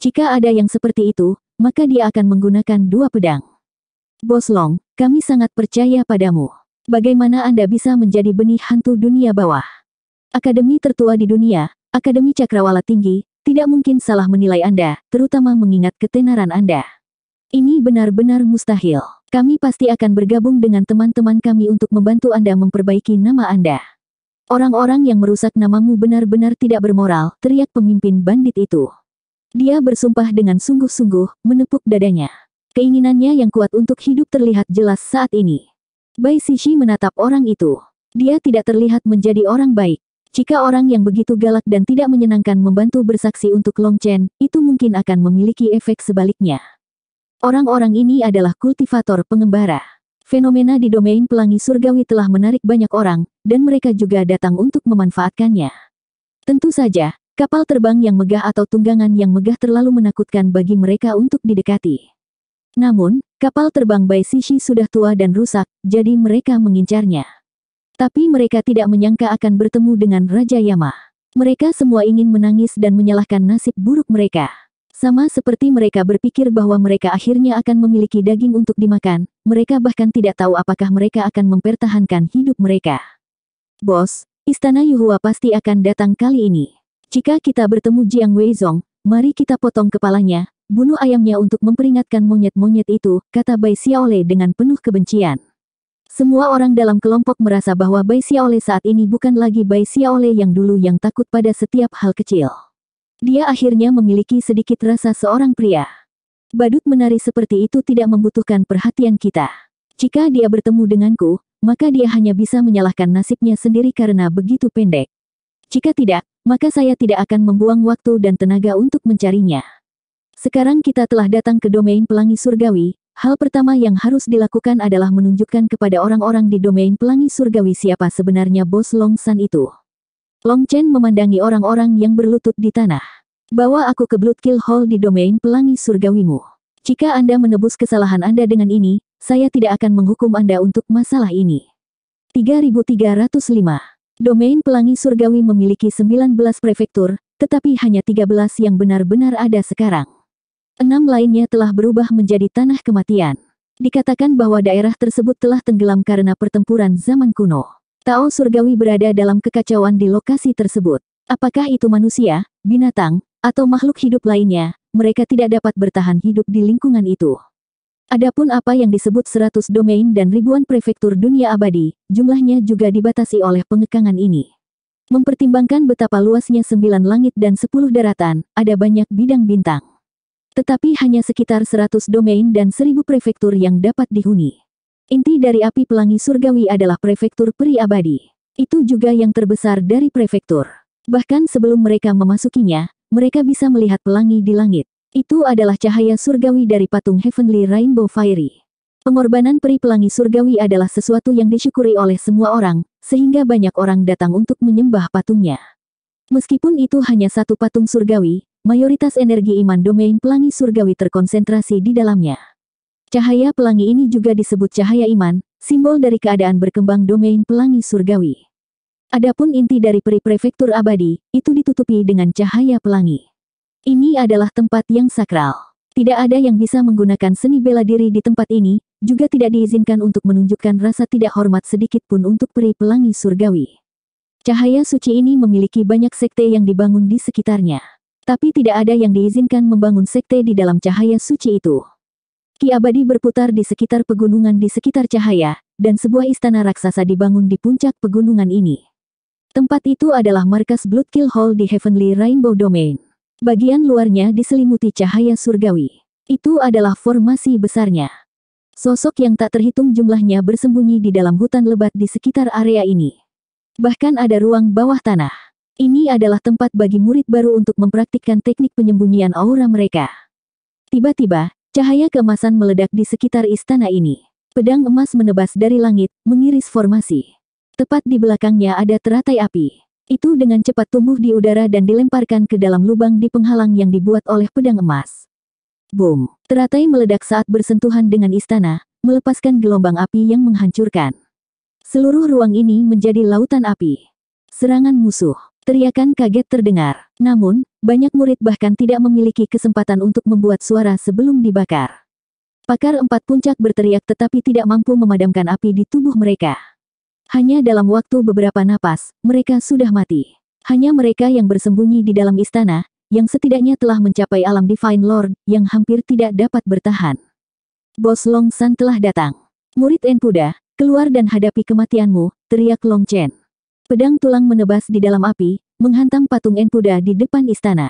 Jika ada yang seperti itu, maka dia akan menggunakan dua pedang. Bos Long, kami sangat percaya padamu. Bagaimana Anda bisa menjadi benih hantu dunia bawah? Akademi tertua di dunia, Akademi Cakrawala Tinggi, tidak mungkin salah menilai Anda, terutama mengingat ketenaran Anda. Ini benar-benar mustahil. Kami pasti akan bergabung dengan teman-teman kami untuk membantu Anda memperbaiki nama Anda. Orang-orang yang merusak namamu benar-benar tidak bermoral, teriak pemimpin bandit itu. Dia bersumpah dengan sungguh-sungguh, menepuk dadanya. Keinginannya yang kuat untuk hidup terlihat jelas saat ini. Bai Sishi menatap orang itu. Dia tidak terlihat menjadi orang baik. Jika orang yang begitu galak dan tidak menyenangkan membantu bersaksi untuk Long Chen, itu mungkin akan memiliki efek sebaliknya. Orang-orang ini adalah kultivator pengembara. Fenomena di domain pelangi surgawi telah menarik banyak orang, dan mereka juga datang untuk memanfaatkannya. Tentu saja, kapal terbang yang megah atau tunggangan yang megah terlalu menakutkan bagi mereka untuk didekati. Namun, kapal terbang Bai Sishi sudah tua dan rusak, jadi mereka mengincarnya. Tapi mereka tidak menyangka akan bertemu dengan Raja Yama. Mereka semua ingin menangis dan menyalahkan nasib buruk mereka. Sama seperti mereka berpikir bahwa mereka akhirnya akan memiliki daging untuk dimakan, mereka bahkan tidak tahu apakah mereka akan mempertahankan hidup mereka. Bos, Istana Yuhua pasti akan datang kali ini. Jika kita bertemu Jiang Weizong, mari kita potong kepalanya, bunuh ayamnya untuk memperingatkan monyet-monyet itu, kata Bai Xiaole dengan penuh kebencian. Semua orang dalam kelompok merasa bahwa Bai Xiaole saat ini bukan lagi Bai Xiaole yang dulu yang takut pada setiap hal kecil. Dia akhirnya memiliki sedikit rasa seorang pria. Badut menari seperti itu tidak membutuhkan perhatian kita. Jika dia bertemu denganku, maka dia hanya bisa menyalahkan nasibnya sendiri karena begitu pendek. Jika tidak, maka saya tidak akan membuang waktu dan tenaga untuk mencarinya. Sekarang kita telah datang ke domain pelangi surgawi, Hal pertama yang harus dilakukan adalah menunjukkan kepada orang-orang di domain pelangi surgawi siapa sebenarnya bos Long San itu. Long Chen memandangi orang-orang yang berlutut di tanah. Bawa aku ke Blood Kill Hall di domain pelangi surgawimu. Jika Anda menebus kesalahan Anda dengan ini, saya tidak akan menghukum Anda untuk masalah ini. 3305 Domain pelangi surgawi memiliki 19 prefektur, tetapi hanya 13 yang benar-benar ada sekarang. Enam lainnya telah berubah menjadi tanah kematian. Dikatakan bahwa daerah tersebut telah tenggelam karena pertempuran zaman kuno. Tao surgawi berada dalam kekacauan di lokasi tersebut. Apakah itu manusia, binatang, atau makhluk hidup lainnya, mereka tidak dapat bertahan hidup di lingkungan itu. Adapun apa yang disebut seratus domain dan ribuan prefektur dunia abadi, jumlahnya juga dibatasi oleh pengekangan ini. Mempertimbangkan betapa luasnya sembilan langit dan sepuluh daratan, ada banyak bidang bintang. Tetapi hanya sekitar seratus domain dan seribu prefektur yang dapat dihuni. Inti dari api pelangi surgawi adalah prefektur peri abadi. Itu juga yang terbesar dari prefektur. Bahkan sebelum mereka memasukinya, mereka bisa melihat pelangi di langit. Itu adalah cahaya surgawi dari patung Heavenly Rainbow Fiery. Pengorbanan peri pelangi surgawi adalah sesuatu yang disyukuri oleh semua orang, sehingga banyak orang datang untuk menyembah patungnya. Meskipun itu hanya satu patung surgawi, mayoritas energi iman domain pelangi surgawi terkonsentrasi di dalamnya. Cahaya pelangi ini juga disebut cahaya iman, simbol dari keadaan berkembang domain pelangi surgawi. Adapun inti dari peri prefektur abadi, itu ditutupi dengan cahaya pelangi. Ini adalah tempat yang sakral. Tidak ada yang bisa menggunakan seni bela diri di tempat ini, juga tidak diizinkan untuk menunjukkan rasa tidak hormat sedikit pun untuk peri pelangi surgawi. Cahaya suci ini memiliki banyak sekte yang dibangun di sekitarnya. Tapi tidak ada yang diizinkan membangun sekte di dalam cahaya suci itu. Ki abadi berputar di sekitar pegunungan di sekitar cahaya, dan sebuah istana raksasa dibangun di puncak pegunungan ini. Tempat itu adalah markas Bloodkill Hall di Heavenly Rainbow Domain. Bagian luarnya diselimuti cahaya surgawi. Itu adalah formasi besarnya. Sosok yang tak terhitung jumlahnya bersembunyi di dalam hutan lebat di sekitar area ini. Bahkan ada ruang bawah tanah. Ini adalah tempat bagi murid baru untuk mempraktikkan teknik penyembunyian aura mereka. Tiba-tiba, Cahaya kemasan meledak di sekitar istana ini. Pedang emas menebas dari langit, mengiris formasi. Tepat di belakangnya ada teratai api. Itu dengan cepat tumbuh di udara dan dilemparkan ke dalam lubang di penghalang yang dibuat oleh pedang emas. Boom! Teratai meledak saat bersentuhan dengan istana, melepaskan gelombang api yang menghancurkan. Seluruh ruang ini menjadi lautan api. Serangan musuh. Teriakan kaget terdengar. Namun, banyak murid bahkan tidak memiliki kesempatan untuk membuat suara sebelum dibakar. Pakar empat puncak berteriak tetapi tidak mampu memadamkan api di tubuh mereka. Hanya dalam waktu beberapa napas, mereka sudah mati. Hanya mereka yang bersembunyi di dalam istana, yang setidaknya telah mencapai alam Divine Lord, yang hampir tidak dapat bertahan. Bos Long San telah datang. Murid Enpuda, keluar dan hadapi kematianmu, teriak Long Chen. Pedang tulang menebas di dalam api, menghantam patung Enpuda di depan istana.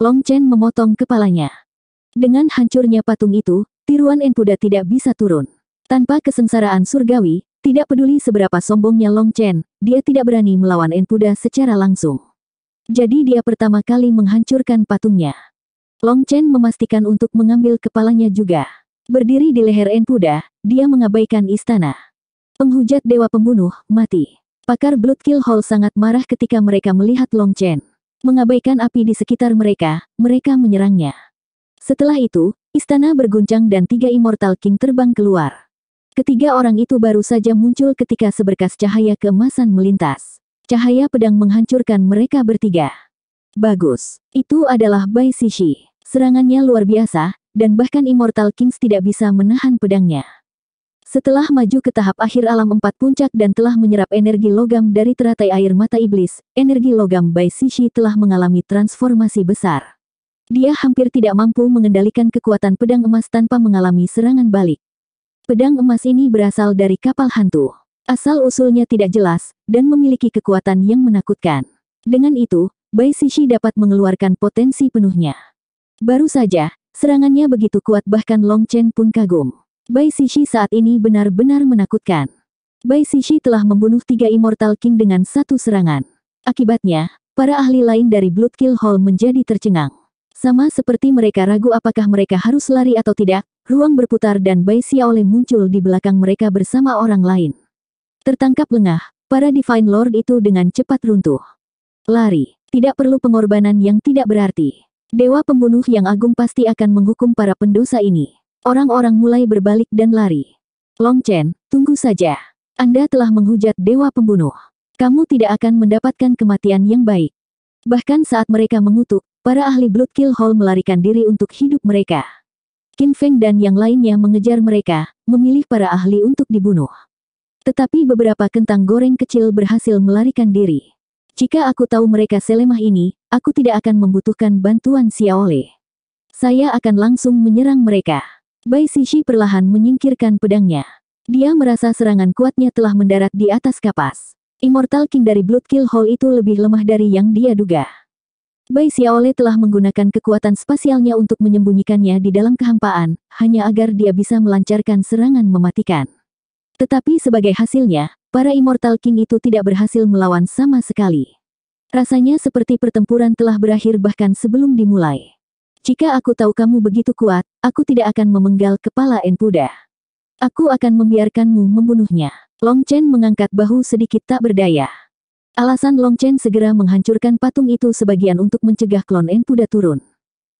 Long Chen memotong kepalanya. Dengan hancurnya patung itu, tiruan Enpuda tidak bisa turun. Tanpa kesengsaraan surgawi, tidak peduli seberapa sombongnya Long Chen, dia tidak berani melawan Enpuda secara langsung. Jadi dia pertama kali menghancurkan patungnya. Long Chen memastikan untuk mengambil kepalanya juga. Berdiri di leher Enpuda, dia mengabaikan istana. Penghujat dewa pembunuh, mati. Pakar Bloodkill Hall sangat marah ketika mereka melihat Long Chen. Mengabaikan api di sekitar mereka, mereka menyerangnya. Setelah itu, istana berguncang dan tiga Immortal King terbang keluar. Ketiga orang itu baru saja muncul ketika seberkas cahaya keemasan melintas. Cahaya pedang menghancurkan mereka bertiga. Bagus. Itu adalah Bai Sishi. Serangannya luar biasa, dan bahkan Immortal Kings tidak bisa menahan pedangnya. Setelah maju ke tahap akhir alam empat puncak dan telah menyerap energi logam dari teratai air mata iblis, energi logam Bai Sishi telah mengalami transformasi besar. Dia hampir tidak mampu mengendalikan kekuatan pedang emas tanpa mengalami serangan balik. Pedang emas ini berasal dari kapal hantu. Asal-usulnya tidak jelas, dan memiliki kekuatan yang menakutkan. Dengan itu, Bai Sishi dapat mengeluarkan potensi penuhnya. Baru saja, serangannya begitu kuat bahkan Long Chen pun kagum. Bai Sishi saat ini benar-benar menakutkan. Bai Sishi telah membunuh tiga Immortal King dengan satu serangan. Akibatnya, para ahli lain dari Blood Kill Hall menjadi tercengang. Sama seperti mereka ragu apakah mereka harus lari atau tidak, ruang berputar dan Bai Xiaole muncul di belakang mereka bersama orang lain. Tertangkap lengah, para Divine Lord itu dengan cepat runtuh. Lari, tidak perlu pengorbanan yang tidak berarti. Dewa pembunuh yang agung pasti akan menghukum para pendosa ini. Orang-orang mulai berbalik dan lari. Long Chen, tunggu saja. Anda telah menghujat dewa pembunuh. Kamu tidak akan mendapatkan kematian yang baik. Bahkan saat mereka mengutuk, para ahli Blood Kill Hall melarikan diri untuk hidup mereka. Qin Feng dan yang lainnya mengejar mereka, memilih para ahli untuk dibunuh. Tetapi beberapa kentang goreng kecil berhasil melarikan diri. Jika aku tahu mereka selemah ini, aku tidak akan membutuhkan bantuan Xiaole. Saya akan langsung menyerang mereka. Bai Sishi perlahan menyingkirkan pedangnya. Dia merasa serangan kuatnya telah mendarat di atas kapas. Immortal King dari Blood Kill Hall itu lebih lemah dari yang dia duga. Bai Xiaole telah menggunakan kekuatan spasialnya untuk menyembunyikannya di dalam kehampaan, hanya agar dia bisa melancarkan serangan mematikan. Tetapi sebagai hasilnya, para Immortal King itu tidak berhasil melawan sama sekali. Rasanya seperti pertempuran telah berakhir bahkan sebelum dimulai. Jika aku tahu kamu begitu kuat, aku tidak akan memenggal kepala Enpuda. Aku akan membiarkanmu membunuhnya. Long Chen mengangkat bahu sedikit tak berdaya. Alasan Long Chen segera menghancurkan patung itu sebagian untuk mencegah klon Enpuda turun.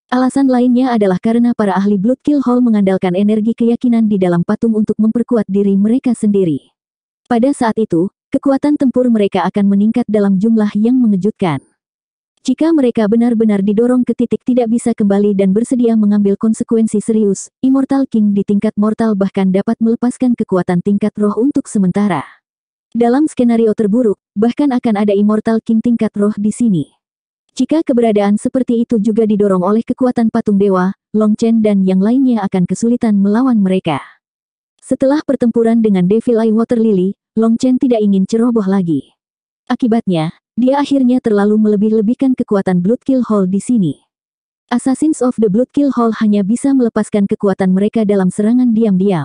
Alasan lainnya adalah karena para ahli Blood Kill Hall mengandalkan energi keyakinan di dalam patung untuk memperkuat diri mereka sendiri. Pada saat itu, kekuatan tempur mereka akan meningkat dalam jumlah yang mengejutkan. Jika mereka benar-benar didorong ke titik tidak bisa kembali dan bersedia mengambil konsekuensi serius, Immortal King di tingkat mortal bahkan dapat melepaskan kekuatan tingkat roh untuk sementara. Dalam skenario terburuk, bahkan akan ada Immortal King tingkat roh di sini. Jika keberadaan seperti itu juga didorong oleh kekuatan patung dewa, Long Chen dan yang lainnya akan kesulitan melawan mereka. Setelah pertempuran dengan Devil Eye Water Lily, Long Chen tidak ingin ceroboh lagi. Akibatnya, dia akhirnya terlalu melebih-lebihkan kekuatan Blood Kill Hall di sini. Assassins of the Blood Kill Hall hanya bisa melepaskan kekuatan mereka dalam serangan diam-diam.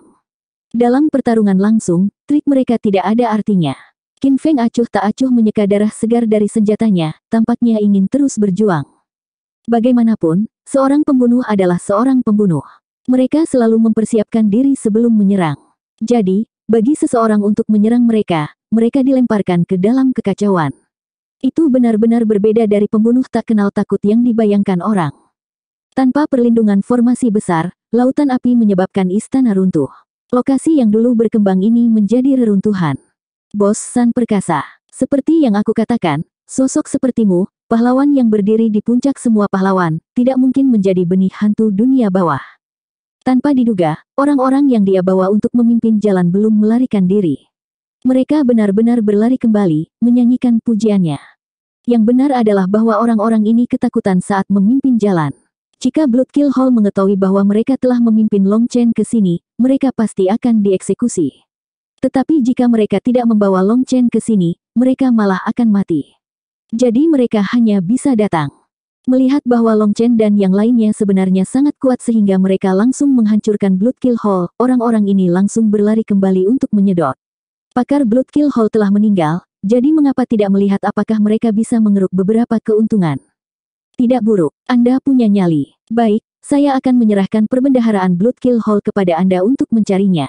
Dalam pertarungan langsung, trik mereka tidak ada artinya. Qin Feng acuh tak acuh menyeka darah segar dari senjatanya, tampaknya ingin terus berjuang. Bagaimanapun, seorang pembunuh adalah seorang pembunuh. Mereka selalu mempersiapkan diri sebelum menyerang. Jadi, bagi seseorang untuk menyerang mereka, mereka dilemparkan ke dalam kekacauan. Itu benar-benar berbeda dari pembunuh tak kenal takut yang dibayangkan orang. Tanpa perlindungan formasi besar, lautan api menyebabkan istana runtuh. Lokasi yang dulu berkembang ini menjadi reruntuhan. Bos San Perkasa, seperti yang aku katakan, sosok sepertimu, pahlawan yang berdiri di puncak semua pahlawan, tidak mungkin menjadi benih hantu dunia bawah. Tanpa diduga, orang-orang yang dia bawa untuk memimpin jalan belum melarikan diri. Mereka benar-benar berlari kembali, menyanyikan pujiannya. Yang benar adalah bahwa orang-orang ini ketakutan saat memimpin jalan. Jika Bloodkill Hall mengetahui bahwa mereka telah memimpin Long Chen ke sini, mereka pasti akan dieksekusi. Tetapi jika mereka tidak membawa Long Chen ke sini, mereka malah akan mati. Jadi mereka hanya bisa datang. Melihat bahwa Long Chen dan yang lainnya sebenarnya sangat kuat sehingga mereka langsung menghancurkan Bloodkill Hall, orang-orang ini langsung berlari kembali untuk menyedot. Pakar Bloodkill Hall telah meninggal, jadi mengapa tidak melihat apakah mereka bisa mengeruk beberapa keuntungan? Tidak buruk, Anda punya nyali. Baik, saya akan menyerahkan perbendaharaan Bloodkill Hall kepada Anda untuk mencarinya.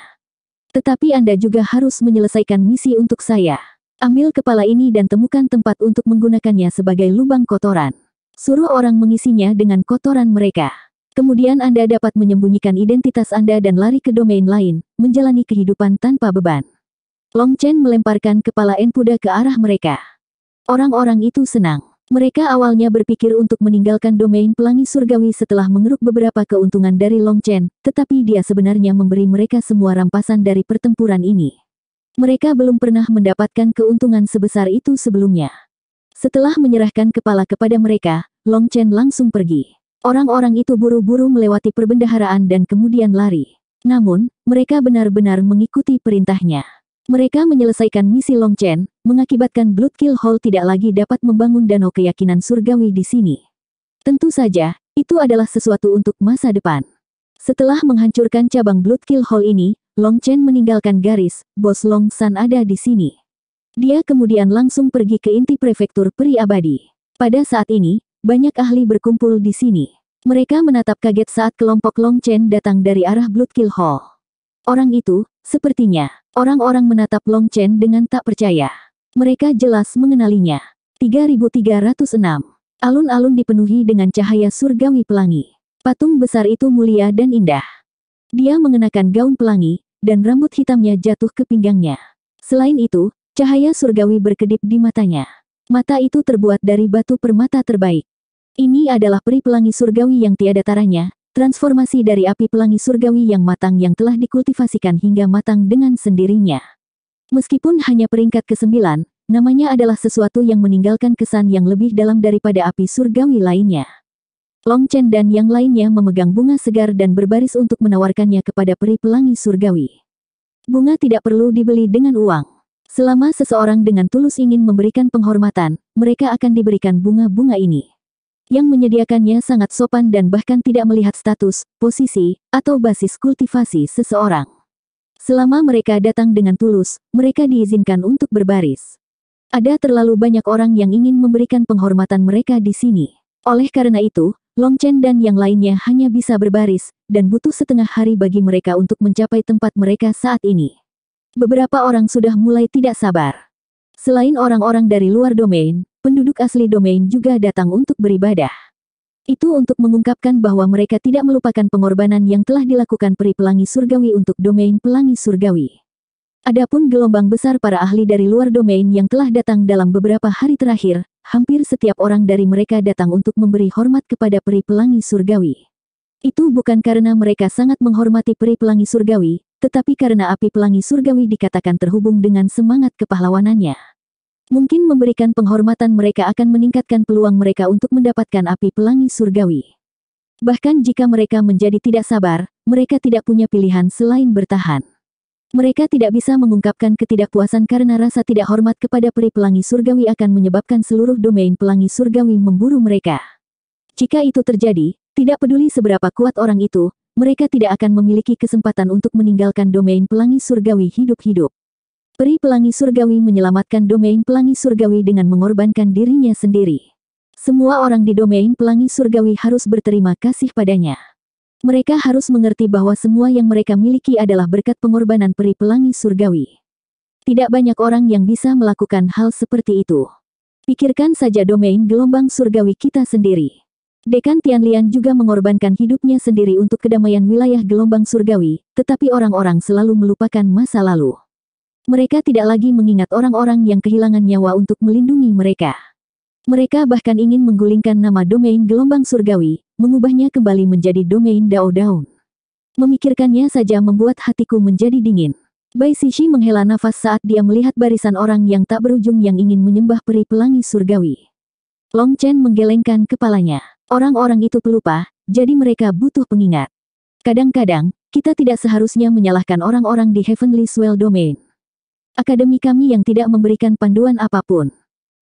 Tetapi Anda juga harus menyelesaikan misi untuk saya. Ambil kepala ini dan temukan tempat untuk menggunakannya sebagai lubang kotoran. Suruh orang mengisinya dengan kotoran mereka. Kemudian Anda dapat menyembunyikan identitas Anda dan lari ke domain lain, menjalani kehidupan tanpa beban. Long Chen melemparkan kepala Enpuda ke arah mereka. Orang-orang itu senang. Mereka awalnya berpikir untuk meninggalkan domain pelangi surgawi setelah mengeruk beberapa keuntungan dari Long Chen, tetapi dia sebenarnya memberi mereka semua rampasan dari pertempuran ini. Mereka belum pernah mendapatkan keuntungan sebesar itu sebelumnya. Setelah menyerahkan kepala kepada mereka, Long Chen langsung pergi. Orang-orang itu buru-buru melewati perbendaharaan dan kemudian lari. Namun, mereka benar-benar mengikuti perintahnya. Mereka menyelesaikan misi Long Chen, mengakibatkan Blood Kill Hall tidak lagi dapat membangun danau keyakinan surgawi di sini. Tentu saja, itu adalah sesuatu untuk masa depan. Setelah menghancurkan cabang Blood Kill Hall ini, Long Chen meninggalkan garis, bos Long San ada di sini. Dia kemudian langsung pergi ke inti prefektur peri abadi. Pada saat ini, banyak ahli berkumpul di sini. Mereka menatap kaget saat kelompok Long Chen datang dari arah Blood Kill Hall. Orang itu, sepertinya, orang-orang menatap Long Chen dengan tak percaya. Mereka jelas mengenalinya. 3306. Alun-alun dipenuhi dengan cahaya surgawi pelangi. Patung besar itu mulia dan indah. Dia mengenakan gaun pelangi, dan rambut hitamnya jatuh ke pinggangnya. Selain itu, cahaya surgawi berkedip di matanya. Mata itu terbuat dari batu permata terbaik. Ini adalah peri pelangi surgawi yang tiada taranya, transformasi dari api pelangi surgawi yang matang yang telah dikultivasikan hingga matang dengan sendirinya. Meskipun hanya peringkat ke-9, namanya adalah sesuatu yang meninggalkan kesan yang lebih dalam daripada api surgawi lainnya. Long Chen dan yang lainnya memegang bunga segar dan berbaris untuk menawarkannya kepada peri pelangi surgawi. Bunga tidak perlu dibeli dengan uang. Selama seseorang dengan tulus ingin memberikan penghormatan, mereka akan diberikan bunga-bunga ini yang menyediakannya sangat sopan dan bahkan tidak melihat status, posisi, atau basis kultivasi seseorang. Selama mereka datang dengan tulus, mereka diizinkan untuk berbaris. Ada terlalu banyak orang yang ingin memberikan penghormatan mereka di sini. Oleh karena itu, Long Chen dan yang lainnya hanya bisa berbaris, dan butuh setengah hari bagi mereka untuk mencapai tempat mereka saat ini. Beberapa orang sudah mulai tidak sabar. Selain orang-orang dari luar domain, penduduk asli domain juga datang untuk beribadah. Itu untuk mengungkapkan bahwa mereka tidak melupakan pengorbanan yang telah dilakukan peri pelangi surgawi untuk domain pelangi surgawi. Adapun gelombang besar para ahli dari luar domain yang telah datang dalam beberapa hari terakhir, hampir setiap orang dari mereka datang untuk memberi hormat kepada peri pelangi surgawi. Itu bukan karena mereka sangat menghormati peri pelangi surgawi, tetapi karena api pelangi surgawi dikatakan terhubung dengan semangat kepahlawanannya. Mungkin memberikan penghormatan mereka akan meningkatkan peluang mereka untuk mendapatkan api pelangi surgawi. Bahkan jika mereka menjadi tidak sabar, mereka tidak punya pilihan selain bertahan. Mereka tidak bisa mengungkapkan ketidakpuasan karena rasa tidak hormat kepada peri pelangi surgawi akan menyebabkan seluruh domain pelangi surgawi memburu mereka. Jika itu terjadi, tidak peduli seberapa kuat orang itu, mereka tidak akan memiliki kesempatan untuk meninggalkan domain pelangi surgawi hidup-hidup. Peri pelangi surgawi menyelamatkan domain pelangi surgawi dengan mengorbankan dirinya sendiri. Semua orang di domain pelangi surgawi harus berterima kasih padanya. Mereka harus mengerti bahwa semua yang mereka miliki adalah berkat pengorbanan peri pelangi surgawi. Tidak banyak orang yang bisa melakukan hal seperti itu. Pikirkan saja domain gelombang surgawi kita sendiri. Dekan Tianlian juga mengorbankan hidupnya sendiri untuk kedamaian wilayah gelombang surgawi, tetapi orang-orang selalu melupakan masa lalu. Mereka tidak lagi mengingat orang-orang yang kehilangan nyawa untuk melindungi mereka. Mereka bahkan ingin menggulingkan nama domain gelombang surgawi, mengubahnya kembali menjadi domain Dao Daun. Memikirkannya saja membuat hatiku menjadi dingin. Bai Sishi menghela nafas saat dia melihat barisan orang yang tak berujung yang ingin menyembah peri pelangi surgawi. Long Chen menggelengkan kepalanya. Orang-orang itu pelupa, jadi mereka butuh pengingat. Kadang-kadang, kita tidak seharusnya menyalahkan orang-orang di Heavenly Swell Domain. Akademi kami yang tidak memberikan panduan apapun.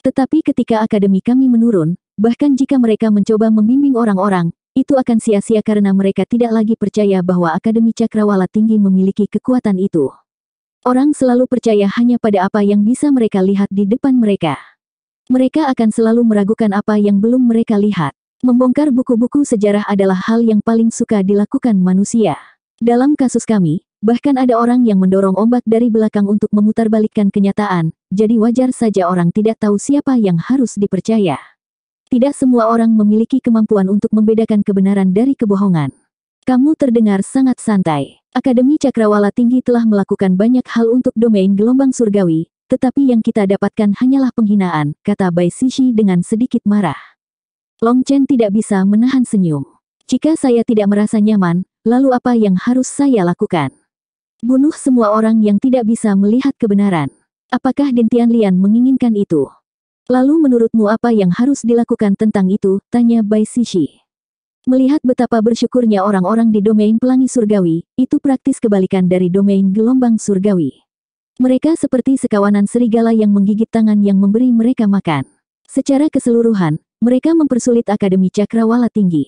Tetapi ketika akademi kami menurun, bahkan jika mereka mencoba membimbing orang-orang, itu akan sia-sia karena mereka tidak lagi percaya bahwa Akademi Cakrawala Tinggi memiliki kekuatan itu. Orang selalu percaya hanya pada apa yang bisa mereka lihat di depan mereka. Mereka akan selalu meragukan apa yang belum mereka lihat. Membongkar buku-buku sejarah adalah hal yang paling suka dilakukan manusia. Dalam kasus kami, Bahkan ada orang yang mendorong ombak dari belakang untuk memutarbalikkan kenyataan, jadi wajar saja orang tidak tahu siapa yang harus dipercaya. Tidak semua orang memiliki kemampuan untuk membedakan kebenaran dari kebohongan. Kamu terdengar sangat santai. Akademi Cakrawala Tinggi telah melakukan banyak hal untuk domain gelombang surgawi, tetapi yang kita dapatkan hanyalah penghinaan, kata Bai Sishi dengan sedikit marah. Long Chen tidak bisa menahan senyum. Jika saya tidak merasa nyaman, lalu apa yang harus saya lakukan? Bunuh semua orang yang tidak bisa melihat kebenaran. Apakah Dintian Lian menginginkan itu? Lalu menurutmu apa yang harus dilakukan tentang itu? Tanya Bai Sishi. Melihat betapa bersyukurnya orang-orang di domain pelangi surgawi, itu praktis kebalikan dari domain gelombang surgawi. Mereka seperti sekawanan serigala yang menggigit tangan yang memberi mereka makan. Secara keseluruhan, mereka mempersulit Akademi Cakrawala Tinggi.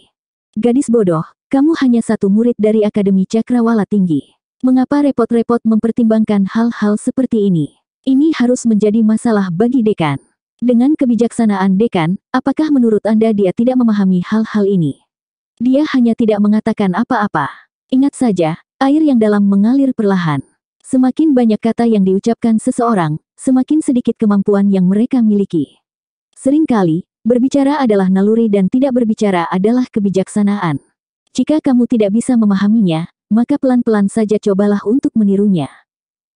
Gadis bodoh, kamu hanya satu murid dari Akademi Cakrawala Tinggi. Mengapa repot-repot mempertimbangkan hal-hal seperti ini? Ini harus menjadi masalah bagi dekan. Dengan kebijaksanaan dekan, apakah menurut Anda dia tidak memahami hal-hal ini? Dia hanya tidak mengatakan apa-apa. Ingat saja, air yang dalam mengalir perlahan. Semakin banyak kata yang diucapkan seseorang, semakin sedikit kemampuan yang mereka miliki. Seringkali, berbicara adalah naluri dan tidak berbicara adalah kebijaksanaan. Jika kamu tidak bisa memahaminya, maka pelan-pelan saja cobalah untuk menirunya.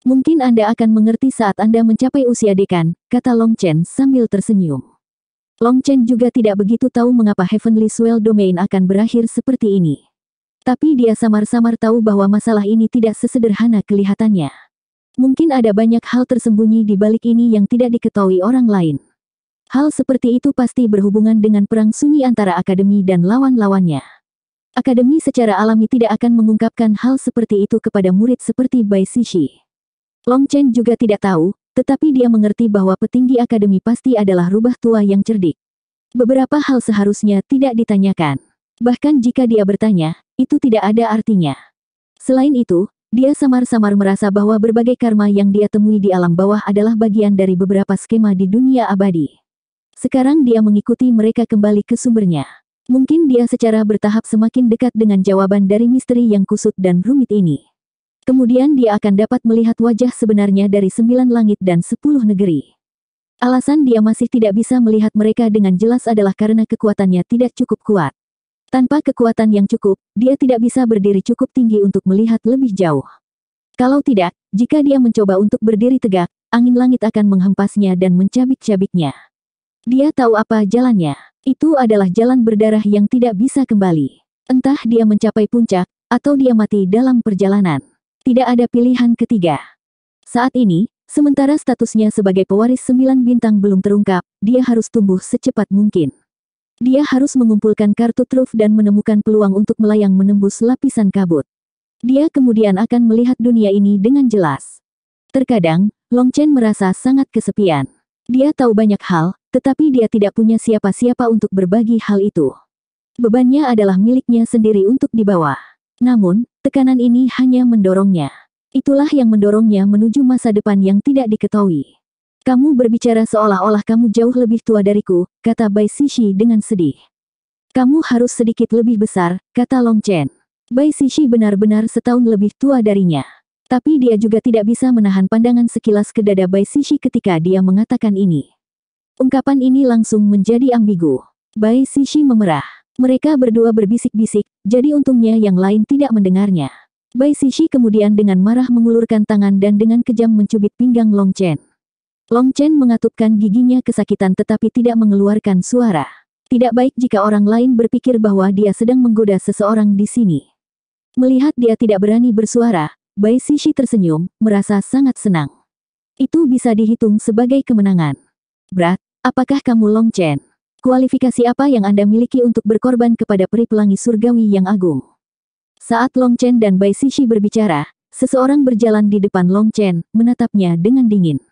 Mungkin Anda akan mengerti saat Anda mencapai usia dekan, kata Long Chen sambil tersenyum. Long Chen juga tidak begitu tahu mengapa Heavenly Swell Domain akan berakhir seperti ini. Tapi dia samar-samar tahu bahwa masalah ini tidak sesederhana kelihatannya. Mungkin ada banyak hal tersembunyi di balik ini yang tidak diketahui orang lain. Hal seperti itu pasti berhubungan dengan perang sunyi antara akademi dan lawan-lawannya. Akademi secara alami tidak akan mengungkapkan hal seperti itu kepada murid seperti Bai Sishi. Long Chen juga tidak tahu, tetapi dia mengerti bahwa petinggi akademi pasti adalah rubah tua yang cerdik. Beberapa hal seharusnya tidak ditanyakan. Bahkan jika dia bertanya, itu tidak ada artinya. Selain itu, dia samar-samar merasa bahwa berbagai karma yang dia temui di alam bawah adalah bagian dari beberapa skema di dunia abadi. Sekarang dia mengikuti mereka kembali ke sumbernya. Mungkin dia secara bertahap semakin dekat dengan jawaban dari misteri yang kusut dan rumit ini. Kemudian dia akan dapat melihat wajah sebenarnya dari sembilan langit dan sepuluh negeri. Alasan dia masih tidak bisa melihat mereka dengan jelas adalah karena kekuatannya tidak cukup kuat. Tanpa kekuatan yang cukup, dia tidak bisa berdiri cukup tinggi untuk melihat lebih jauh. Kalau tidak, jika dia mencoba untuk berdiri tegak, angin langit akan menghempasnya dan mencabik-cabiknya. Dia tahu apa jalannya. Itu adalah jalan berdarah yang tidak bisa kembali. Entah dia mencapai puncak, atau dia mati dalam perjalanan. Tidak ada pilihan ketiga. Saat ini, sementara statusnya sebagai pewaris sembilan bintang belum terungkap, dia harus tumbuh secepat mungkin. Dia harus mengumpulkan kartu truf dan menemukan peluang untuk melayang menembus lapisan kabut. Dia kemudian akan melihat dunia ini dengan jelas. Terkadang, Long Chen merasa sangat kesepian. Dia tahu banyak hal, tetapi dia tidak punya siapa-siapa untuk berbagi hal itu. Bebannya adalah miliknya sendiri untuk dibawa. Namun, tekanan ini hanya mendorongnya. Itulah yang mendorongnya menuju masa depan yang tidak diketahui. Kamu berbicara seolah-olah kamu jauh lebih tua dariku, kata Bai Sishi dengan sedih. Kamu harus sedikit lebih besar, kata Long Chen. Bai Sishi benar-benar setahun lebih tua darinya. Tapi dia juga tidak bisa menahan pandangan sekilas ke dada Bai Sishi ketika dia mengatakan ini. Ungkapan ini langsung menjadi ambigu. Bai Sishi memerah. Mereka berdua berbisik-bisik, jadi untungnya yang lain tidak mendengarnya. Bai Sishi kemudian dengan marah mengulurkan tangan dan dengan kejam mencubit pinggang Long Chen. Long Chen mengatupkan giginya kesakitan tetapi tidak mengeluarkan suara. Tidak baik jika orang lain berpikir bahwa dia sedang menggoda seseorang di sini. Melihat dia tidak berani bersuara, Bai Sishi tersenyum, merasa sangat senang. Itu bisa dihitung sebagai kemenangan. Berat, Apakah kamu Long Chen? Kualifikasi apa yang Anda miliki untuk berkorban kepada peri pelangi surgawi yang agung? Saat Long Chen dan Bai Sishi berbicara, seseorang berjalan di depan Long Chen, menatapnya dengan dingin.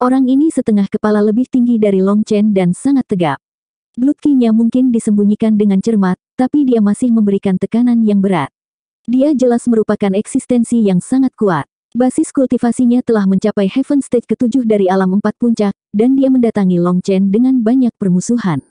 Orang ini setengah kepala lebih tinggi dari Long Chen dan sangat tegap. Blutkinya mungkin disembunyikan dengan cermat, tapi dia masih memberikan tekanan yang berat. Dia jelas merupakan eksistensi yang sangat kuat. Basis kultivasinya telah mencapai Heaven State ketujuh dari alam empat puncak, dan dia mendatangi Long Chen dengan banyak permusuhan.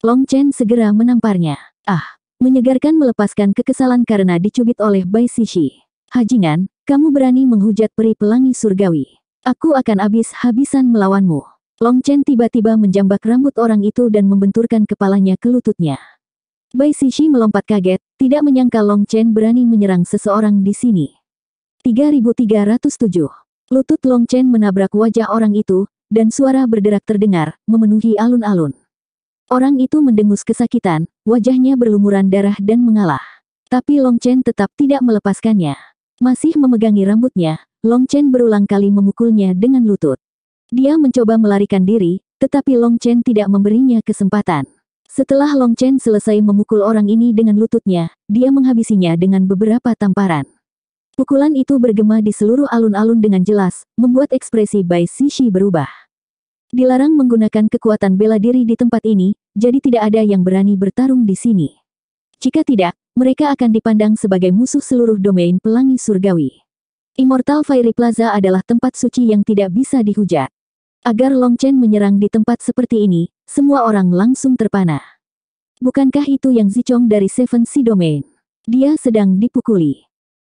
Long Chen segera menamparnya. Ah, menyegarkan melepaskan kekesalan karena dicubit oleh Bai Sishi. Hajingan, kamu berani menghujat peri pelangi surgawi. Aku akan habis-habisan melawanmu. Long Chen tiba-tiba menjambak rambut orang itu dan membenturkan kepalanya ke lututnya. Bai Sishi melompat kaget, tidak menyangka Long Chen berani menyerang seseorang di sini. 3307. Lutut Long Chen menabrak wajah orang itu, dan suara berderak terdengar, memenuhi alun-alun. Orang itu mendengus kesakitan, wajahnya berlumuran darah dan mengalah. Tapi Long Chen tetap tidak melepaskannya. Masih memegangi rambutnya, Long Chen berulang kali memukulnya dengan lutut. Dia mencoba melarikan diri, tetapi Long Chen tidak memberinya kesempatan. Setelah Long Chen selesai memukul orang ini dengan lututnya, dia menghabisinya dengan beberapa tamparan. Pukulan itu bergema di seluruh alun-alun dengan jelas, membuat ekspresi Bai Shishi berubah. Dilarang menggunakan kekuatan bela diri di tempat ini, jadi tidak ada yang berani bertarung di sini. Jika tidak, mereka akan dipandang sebagai musuh seluruh domain pelangi surgawi. Immortal Fairy Plaza adalah tempat suci yang tidak bisa dihujat. Agar Long Chen menyerang di tempat seperti ini, semua orang langsung terpana. Bukankah itu yang Zichong dari Seven Sea Domain? Dia sedang dipukuli.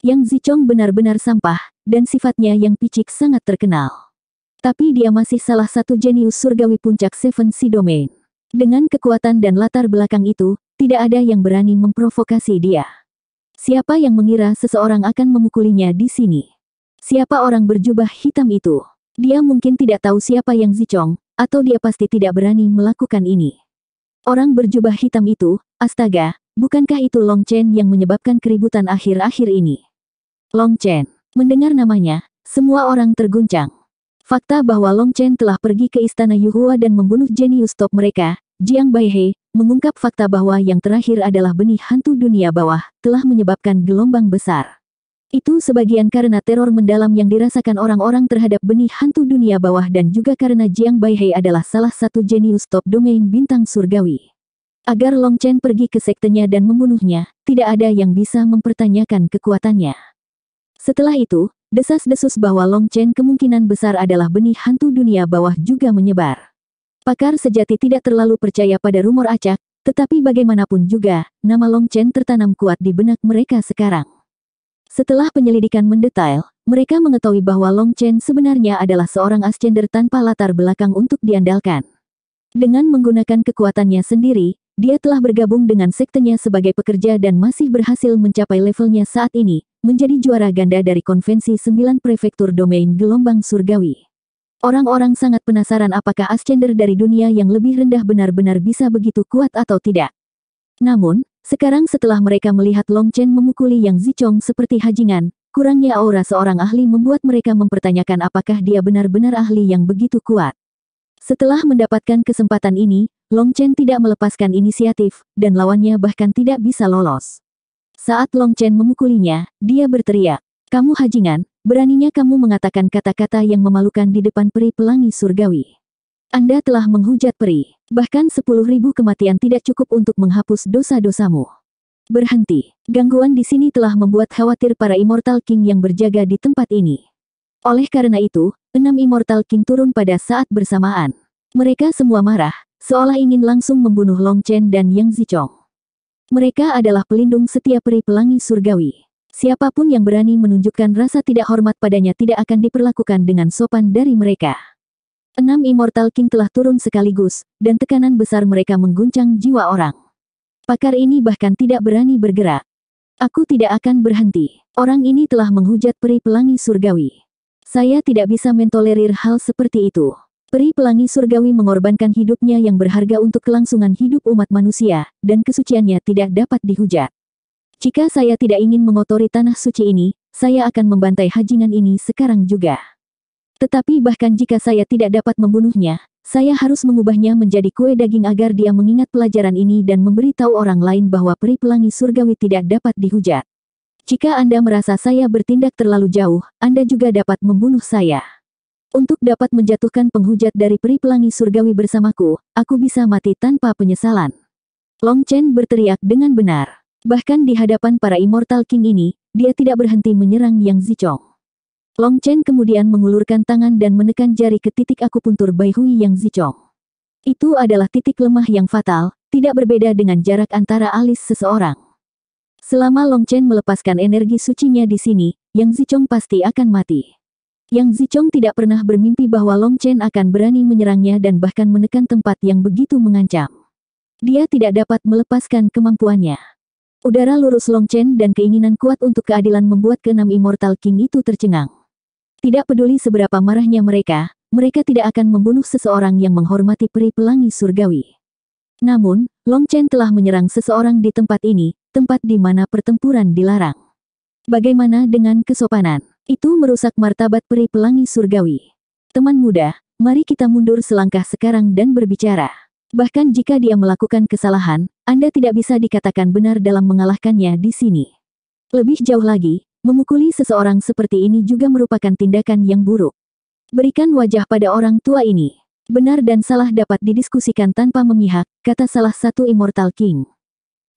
Yang Zichong benar-benar sampah, dan sifatnya yang picik sangat terkenal. Tapi dia masih salah satu jenius surgawi puncak Seven Sea Domain. Dengan kekuatan dan latar belakang itu, tidak ada yang berani memprovokasi dia. Siapa yang mengira seseorang akan memukulinya di sini? Siapa orang berjubah hitam itu? Dia mungkin tidak tahu siapa yang Zichong, atau dia pasti tidak berani melakukan ini. Orang berjubah hitam itu, astaga, bukankah itu Long Chen yang menyebabkan keributan akhir-akhir ini? Long Chen. Mendengar namanya, semua orang terguncang. Fakta bahwa Long Chen telah pergi ke istana Yuhua dan membunuh jenius top mereka, Jiang Baihe, mengungkap fakta bahwa yang terakhir adalah benih hantu dunia bawah, telah menyebabkan gelombang besar. Itu sebagian karena teror mendalam yang dirasakan orang-orang terhadap benih hantu dunia bawah dan juga karena Jiang Baihe adalah salah satu jenius top domain bintang surgawi. Agar Long Chen pergi ke sektenya dan membunuhnya, tidak ada yang bisa mempertanyakan kekuatannya. Setelah itu, desas-desus bahwa Long Chen kemungkinan besar adalah benih hantu dunia bawah juga menyebar. Pakar sejati tidak terlalu percaya pada rumor acak, tetapi bagaimanapun juga, nama Long Chen tertanam kuat di benak mereka sekarang. Setelah penyelidikan mendetail, mereka mengetahui bahwa Long Chen sebenarnya adalah seorang ascender tanpa latar belakang untuk diandalkan. Dengan menggunakan kekuatannya sendiri, dia telah bergabung dengan sektenya sebagai pekerja dan masih berhasil mencapai levelnya saat ini, menjadi juara ganda dari konvensi 9 prefektur domain gelombang surgawi. Orang-orang sangat penasaran apakah Ascender dari dunia yang lebih rendah benar-benar bisa begitu kuat atau tidak. Namun, sekarang setelah mereka melihat Long Chen memukuli Yang Zichong seperti hajingan, kurangnya aura seorang ahli membuat mereka mempertanyakan apakah dia benar-benar ahli yang begitu kuat. Setelah mendapatkan kesempatan ini, Long Chen tidak melepaskan inisiatif, dan lawannya bahkan tidak bisa lolos. Saat Long Chen memukulinya, dia berteriak, Kamu hajingan, beraninya kamu mengatakan kata-kata yang memalukan di depan peri pelangi surgawi. Anda telah menghujat peri, bahkan sepuluh ribu kematian tidak cukup untuk menghapus dosa-dosamu. Berhenti, gangguan di sini telah membuat khawatir para Immortal King yang berjaga di tempat ini. Oleh karena itu, enam Immortal King turun pada saat bersamaan. Mereka semua marah, seolah ingin langsung membunuh Long Chen dan Yang Zichong. Mereka adalah pelindung setiap peri pelangi surgawi. Siapapun yang berani menunjukkan rasa tidak hormat padanya tidak akan diperlakukan dengan sopan dari mereka. Enam Immortal King telah turun sekaligus, dan tekanan besar mereka mengguncang jiwa orang. Pakar ini bahkan tidak berani bergerak. Aku tidak akan berhenti. Orang ini telah menghujat peri pelangi surgawi. Saya tidak bisa mentolerir hal seperti itu. Peri pelangi surgawi mengorbankan hidupnya yang berharga untuk kelangsungan hidup umat manusia, dan kesuciannya tidak dapat dihujat. Jika saya tidak ingin mengotori tanah suci ini, saya akan membantai hajingan ini sekarang juga. Tetapi bahkan jika saya tidak dapat membunuhnya, saya harus mengubahnya menjadi kue daging agar dia mengingat pelajaran ini dan memberitahu orang lain bahwa peri pelangi surgawi tidak dapat dihujat. Jika Anda merasa saya bertindak terlalu jauh, Anda juga dapat membunuh saya. Untuk dapat menjatuhkan penghujat dari peri pelangi surgawi bersamaku, aku bisa mati tanpa penyesalan. Long Chen berteriak dengan benar. Bahkan di hadapan para Immortal King ini, dia tidak berhenti menyerang Yang Zichong. Long Chen kemudian mengulurkan tangan dan menekan jari ke titik akupuntur Bai Hui Yang Zichong. Itu adalah titik lemah yang fatal, tidak berbeda dengan jarak antara alis seseorang. Selama Long Chen melepaskan energi sucinya di sini, Yang Zichong pasti akan mati. Yang Zichong tidak pernah bermimpi bahwa Long Chen akan berani menyerangnya dan bahkan menekan tempat yang begitu mengancam. Dia tidak dapat melepaskan kemampuannya. Udara lurus Long Chen dan keinginan kuat untuk keadilan membuat keenam Immortal King itu tercengang. Tidak peduli seberapa marahnya mereka, mereka tidak akan membunuh seseorang yang menghormati peri pelangi surgawi. Namun, Long Chen telah menyerang seseorang di tempat ini, tempat di mana pertempuran dilarang. Bagaimana dengan kesopanan? Itu merusak martabat peri pelangi surgawi. Teman muda, mari kita mundur selangkah sekarang dan berbicara. Bahkan jika dia melakukan kesalahan, Anda tidak bisa dikatakan benar dalam mengalahkannya di sini. Lebih jauh lagi, memukuli seseorang seperti ini juga merupakan tindakan yang buruk. Berikan wajah pada orang tua ini. Benar dan salah dapat didiskusikan tanpa memihak, kata salah satu Immortal King.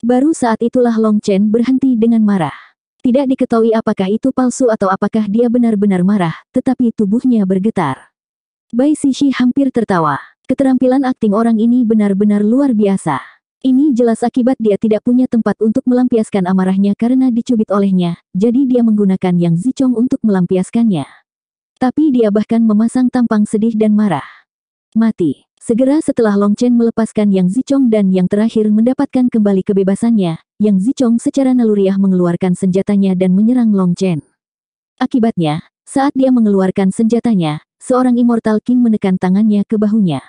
Baru saat itulah Long Chen berhenti dengan marah. Tidak diketahui apakah itu palsu atau apakah dia benar-benar marah, tetapi tubuhnya bergetar. Bai Sishi hampir tertawa. Keterampilan akting orang ini benar-benar luar biasa. Ini jelas akibat dia tidak punya tempat untuk melampiaskan amarahnya karena dicubit olehnya, jadi dia menggunakan yang zicong untuk melampiaskannya. Tapi dia bahkan memasang tampang sedih dan marah. Mati. Segera setelah Long Chen melepaskan Yang Zichong dan yang terakhir mendapatkan kembali kebebasannya, Yang Zichong secara naluriah mengeluarkan senjatanya dan menyerang Long Chen. Akibatnya, saat dia mengeluarkan senjatanya, seorang Immortal King menekan tangannya ke bahunya.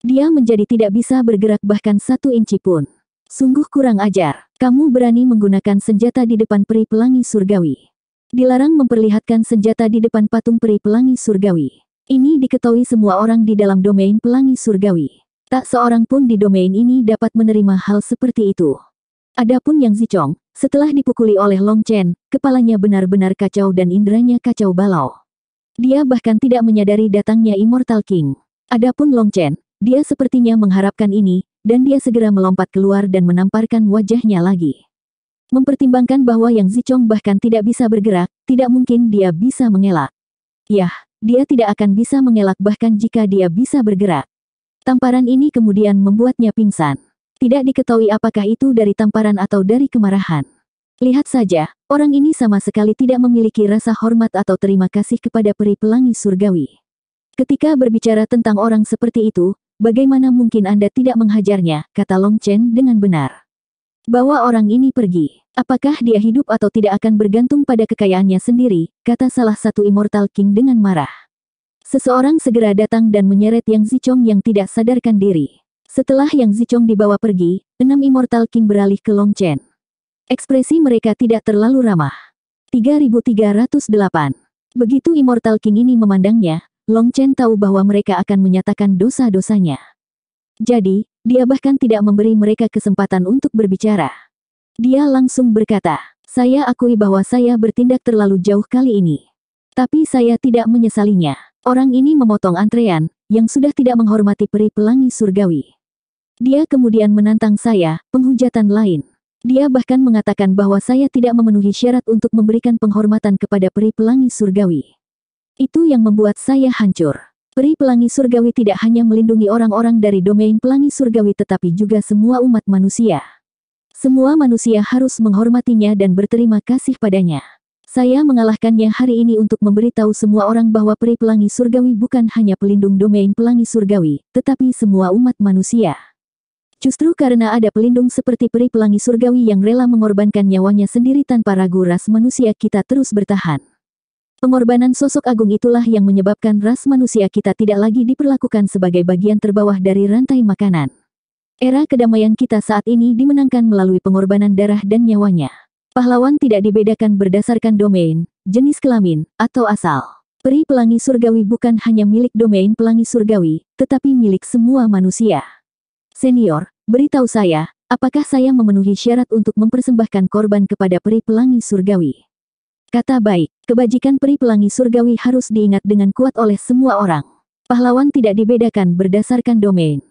Dia menjadi tidak bisa bergerak bahkan satu inci pun. Sungguh kurang ajar, kamu berani menggunakan senjata di depan peri pelangi surgawi. Dilarang memperlihatkan senjata di depan patung peri pelangi surgawi. Ini diketahui semua orang di dalam domain pelangi surgawi. Tak seorang pun di domain ini dapat menerima hal seperti itu. Adapun Yang Zichong, setelah dipukuli oleh Long Chen, kepalanya benar-benar kacau dan inderanya kacau balau. Dia bahkan tidak menyadari datangnya Immortal King. Adapun Long Chen, dia sepertinya mengharapkan ini, dan dia segera melompat keluar dan menamparkan wajahnya lagi. Mempertimbangkan bahwa Yang Zichong bahkan tidak bisa bergerak, tidak mungkin dia bisa mengelak. Yah, dia tidak akan bisa mengelak bahkan jika dia bisa bergerak. Tamparan ini kemudian membuatnya pingsan. Tidak diketahui apakah itu dari tamparan atau dari kemarahan. Lihat saja, orang ini sama sekali tidak memiliki rasa hormat atau terima kasih kepada peri pelangi surgawi. Ketika berbicara tentang orang seperti itu, bagaimana mungkin Anda tidak menghajarnya, kata Long Chen dengan benar. Bawa orang ini pergi. Apakah dia hidup atau tidak akan bergantung pada kekayaannya sendiri, kata salah satu Immortal King dengan marah. Seseorang segera datang dan menyeret Yang Zichong yang tidak sadarkan diri. Setelah Yang Zichong dibawa pergi, enam Immortal King beralih ke Long Chen. Ekspresi mereka tidak terlalu ramah. 3308 Begitu Immortal King ini memandangnya, Long Chen tahu bahwa mereka akan menyatakan dosa-dosanya. Jadi, dia bahkan tidak memberi mereka kesempatan untuk berbicara. Dia langsung berkata, saya akui bahwa saya bertindak terlalu jauh kali ini. Tapi saya tidak menyesalinya. Orang ini memotong antrean, yang sudah tidak menghormati peri pelangi surgawi. Dia kemudian menantang saya, penghujatan lain. Dia bahkan mengatakan bahwa saya tidak memenuhi syarat untuk memberikan penghormatan kepada peri pelangi surgawi. Itu yang membuat saya hancur. Peri pelangi surgawi tidak hanya melindungi orang-orang dari domain pelangi surgawi tetapi juga semua umat manusia. Semua manusia harus menghormatinya dan berterima kasih padanya. Saya mengalahkannya hari ini untuk memberitahu semua orang bahwa peri pelangi surgawi bukan hanya pelindung domain pelangi surgawi, tetapi semua umat manusia. Justru karena ada pelindung seperti peri pelangi surgawi yang rela mengorbankan nyawanya sendiri tanpa ragu ras manusia kita terus bertahan. Pengorbanan sosok agung itulah yang menyebabkan ras manusia kita tidak lagi diperlakukan sebagai bagian terbawah dari rantai makanan. Era kedamaian kita saat ini dimenangkan melalui pengorbanan darah dan nyawanya. Pahlawan tidak dibedakan berdasarkan domain, jenis kelamin, atau asal. Peri pelangi surgawi bukan hanya milik domain pelangi surgawi, tetapi milik semua manusia. Senior, beritahu saya, apakah saya memenuhi syarat untuk mempersembahkan korban kepada peri pelangi surgawi? Kata baik, kebajikan peri pelangi surgawi harus diingat dengan kuat oleh semua orang. Pahlawan tidak dibedakan berdasarkan domain.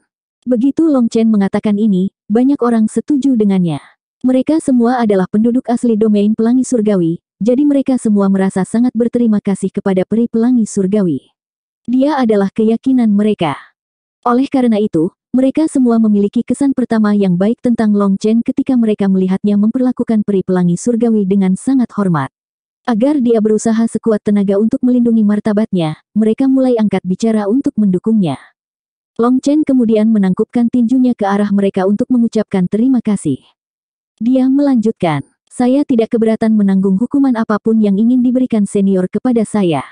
Begitu Long Chen mengatakan ini, banyak orang setuju dengannya. Mereka semua adalah penduduk asli domain pelangi surgawi, jadi mereka semua merasa sangat berterima kasih kepada peri pelangi surgawi. Dia adalah keyakinan mereka. Oleh karena itu, mereka semua memiliki kesan pertama yang baik tentang Long Chen ketika mereka melihatnya memperlakukan peri pelangi surgawi dengan sangat hormat. Agar dia berusaha sekuat tenaga untuk melindungi martabatnya, mereka mulai angkat bicara untuk mendukungnya. Long Chen kemudian menangkupkan tinjunya ke arah mereka untuk mengucapkan terima kasih. Dia melanjutkan, saya tidak keberatan menanggung hukuman apapun yang ingin diberikan senior kepada saya.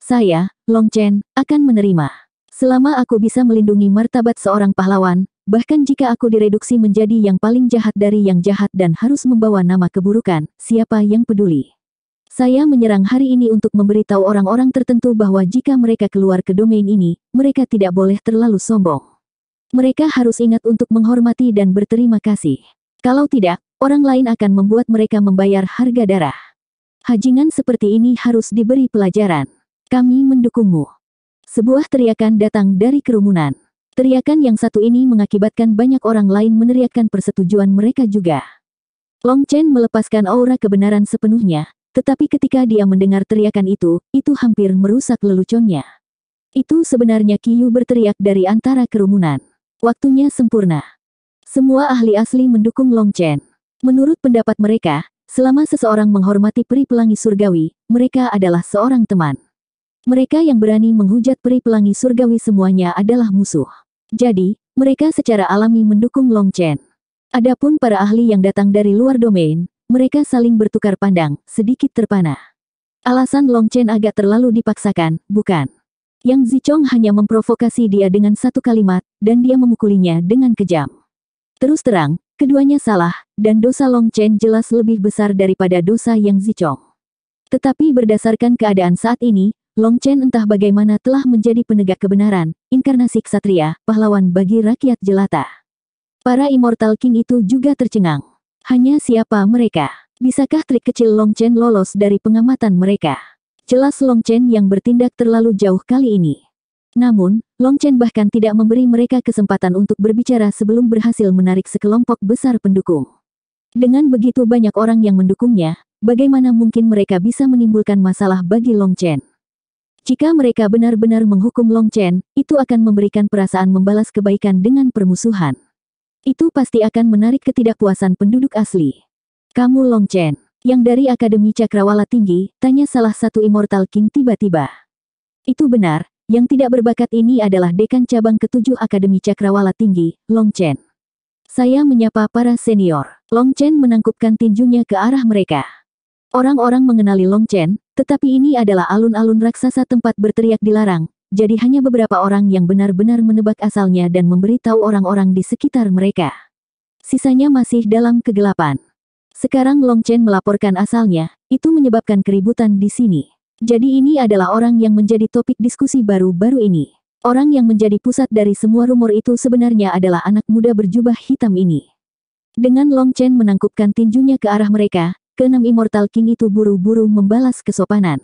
Saya, Long Chen, akan menerima. Selama aku bisa melindungi martabat seorang pahlawan, bahkan jika aku direduksi menjadi yang paling jahat dari yang jahat dan harus membawa nama keburukan, siapa yang peduli? Saya menyerang hari ini untuk memberitahu orang-orang tertentu bahwa jika mereka keluar ke domain ini, mereka tidak boleh terlalu sombong. Mereka harus ingat untuk menghormati dan berterima kasih. Kalau tidak, orang lain akan membuat mereka membayar harga darah. Hajingan seperti ini harus diberi pelajaran. Kami mendukungmu. Sebuah teriakan datang dari kerumunan. Teriakan yang satu ini mengakibatkan banyak orang lain meneriakkan persetujuan mereka juga. Long Chen melepaskan aura kebenaran sepenuhnya, tetapi ketika dia mendengar teriakan itu, itu hampir merusak leluconnya. Itu sebenarnya Kiyu berteriak dari antara kerumunan. Waktunya sempurna. Semua ahli asli mendukung Long Chen. Menurut pendapat mereka, selama seseorang menghormati peri pelangi surgawi, mereka adalah seorang teman. Mereka yang berani menghujat peri pelangi surgawi semuanya adalah musuh. Jadi, mereka secara alami mendukung Long Chen. Adapun para ahli yang datang dari luar domain, mereka saling bertukar pandang, sedikit terpana. Alasan Long Chen agak terlalu dipaksakan, bukan? Yang Zichong hanya memprovokasi dia dengan satu kalimat, dan dia memukulinya dengan kejam. Terus terang, keduanya salah, dan dosa Long Chen jelas lebih besar daripada dosa Yang Zichong. Tetapi berdasarkan keadaan saat ini, Long Chen entah bagaimana telah menjadi penegak kebenaran, inkarnasi ksatria, pahlawan bagi rakyat jelata. Para Immortal King itu juga tercengang. Hanya siapa mereka? Bisakah trik kecil Long Chen lolos dari pengamatan mereka? Jelas Long Chen yang bertindak terlalu jauh kali ini. Namun, Long Chen bahkan tidak memberi mereka kesempatan untuk berbicara sebelum berhasil menarik sekelompok besar pendukung. Dengan begitu banyak orang yang mendukungnya, bagaimana mungkin mereka bisa menimbulkan masalah bagi Long Chen? Jika mereka benar-benar menghukum Long Chen, itu akan memberikan perasaan membalas kebaikan dengan permusuhan. Itu pasti akan menarik ketidakpuasan penduduk asli. Kamu Long Chen, yang dari Akademi Cakrawala Tinggi, tanya salah satu Immortal King tiba-tiba. Itu benar, yang tidak berbakat ini adalah dekan cabang ketujuh Akademi Cakrawala Tinggi, Long Chen. Saya menyapa para senior. Long Chen menangkupkan tinjunya ke arah mereka. Orang-orang mengenali Long Chen, tetapi ini adalah alun-alun raksasa tempat berteriak dilarang, jadi hanya beberapa orang yang benar-benar menebak asalnya dan memberitahu orang-orang di sekitar mereka. Sisanya masih dalam kegelapan. Sekarang Long Chen melaporkan asalnya, itu menyebabkan keributan di sini. Jadi ini adalah orang yang menjadi topik diskusi baru-baru ini. Orang yang menjadi pusat dari semua rumor itu sebenarnya adalah anak muda berjubah hitam ini. Dengan Long Chen menangkupkan tinjunya ke arah mereka, keenam Immortal King itu buru-buru membalas kesopanan.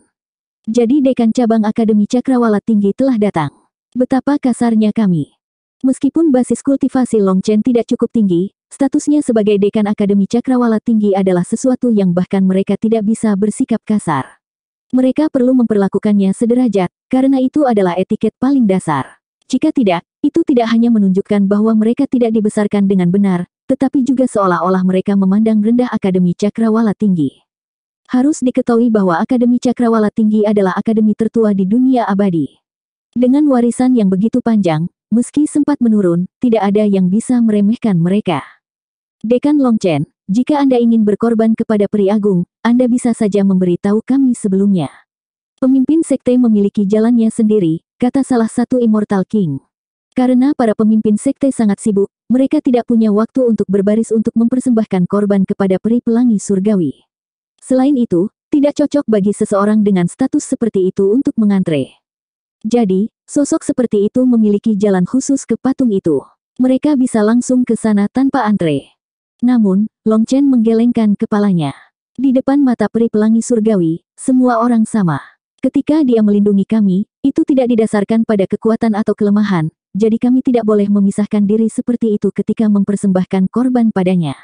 Jadi dekan cabang Akademi Cakrawala Tinggi telah datang. Betapa kasarnya kami. Meskipun basis kultivasi Long Chen tidak cukup tinggi, statusnya sebagai dekan Akademi Cakrawala Tinggi adalah sesuatu yang bahkan mereka tidak bisa bersikap kasar. Mereka perlu memperlakukannya sederajat, karena itu adalah etiket paling dasar. Jika tidak, itu tidak hanya menunjukkan bahwa mereka tidak dibesarkan dengan benar, tetapi juga seolah-olah mereka memandang rendah Akademi Cakrawala Tinggi. Harus diketahui bahwa Akademi Cakrawala Tinggi adalah akademi tertua di dunia abadi. Dengan warisan yang begitu panjang, meski sempat menurun, tidak ada yang bisa meremehkan mereka. Dekan Longchen, jika Anda ingin berkorban kepada Peri Agung, Anda bisa saja memberitahu kami sebelumnya. Pemimpin sekte memiliki jalannya sendiri, kata salah satu Immortal King. Karena para pemimpin sekte sangat sibuk, mereka tidak punya waktu untuk berbaris untuk mempersembahkan korban kepada Peri Pelangi Surgawi. Selain itu, tidak cocok bagi seseorang dengan status seperti itu untuk mengantre. Jadi, sosok seperti itu memiliki jalan khusus ke patung itu. Mereka bisa langsung ke sana tanpa antre. Namun, Long Chen menggelengkan kepalanya. Di depan mata peri pelangi surgawi, semua orang sama. Ketika dia melindungi kami, itu tidak didasarkan pada kekuatan atau kelemahan, jadi kami tidak boleh memisahkan diri seperti itu ketika mempersembahkan korban padanya.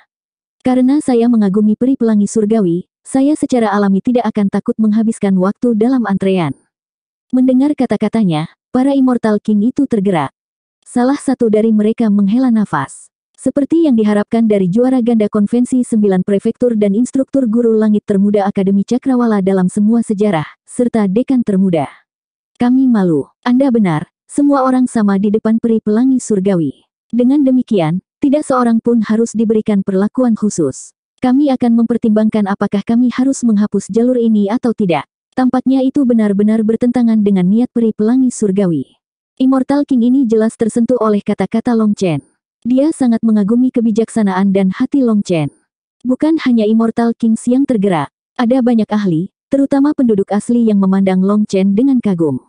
Karena saya mengagumi peri pelangi surgawi, saya secara alami tidak akan takut menghabiskan waktu dalam antrean. Mendengar kata-katanya, para Immortal King itu tergerak. Salah satu dari mereka menghela nafas. Seperti yang diharapkan dari juara ganda konvensi sembilan prefektur dan instruktur guru langit termuda Akademi Cakrawala dalam semua sejarah, serta dekan termuda. Kami malu. Anda benar, semua orang sama di depan peri pelangi surgawi. Dengan demikian, tidak seorang pun harus diberikan perlakuan khusus. Kami akan mempertimbangkan apakah kami harus menghapus jalur ini atau tidak. Tampaknya itu benar-benar bertentangan dengan niat peri pelangi surgawi. Immortal King ini jelas tersentuh oleh kata-kata Long Chen. Dia sangat mengagumi kebijaksanaan dan hati Long Chen. Bukan hanya Immortal King yang tergerak. Ada banyak ahli, terutama penduduk asli yang memandang Long Chen dengan kagum.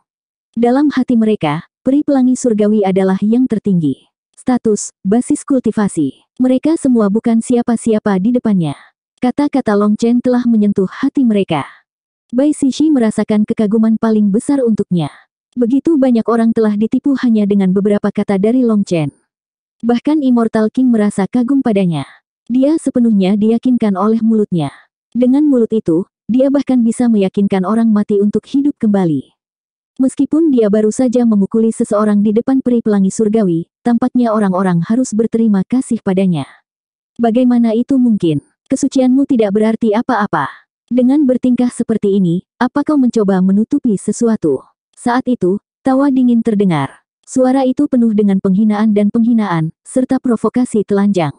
Dalam hati mereka, peri pelangi surgawi adalah yang tertinggi status, basis kultivasi. Mereka semua bukan siapa-siapa di depannya. Kata-kata Long Chen telah menyentuh hati mereka. Bai Sishi merasakan kekaguman paling besar untuknya. Begitu banyak orang telah ditipu hanya dengan beberapa kata dari Long Chen. Bahkan Immortal King merasa kagum padanya. Dia sepenuhnya diyakinkan oleh mulutnya. Dengan mulut itu, dia bahkan bisa meyakinkan orang mati untuk hidup kembali. Meskipun dia baru saja memukuli seseorang di depan peri pelangi surgawi, tampaknya orang-orang harus berterima kasih padanya. Bagaimana itu mungkin? Kesucianmu tidak berarti apa-apa. Dengan bertingkah seperti ini, apa kau mencoba menutupi sesuatu? Saat itu, tawa dingin terdengar. Suara itu penuh dengan penghinaan dan penghinaan, serta provokasi telanjang.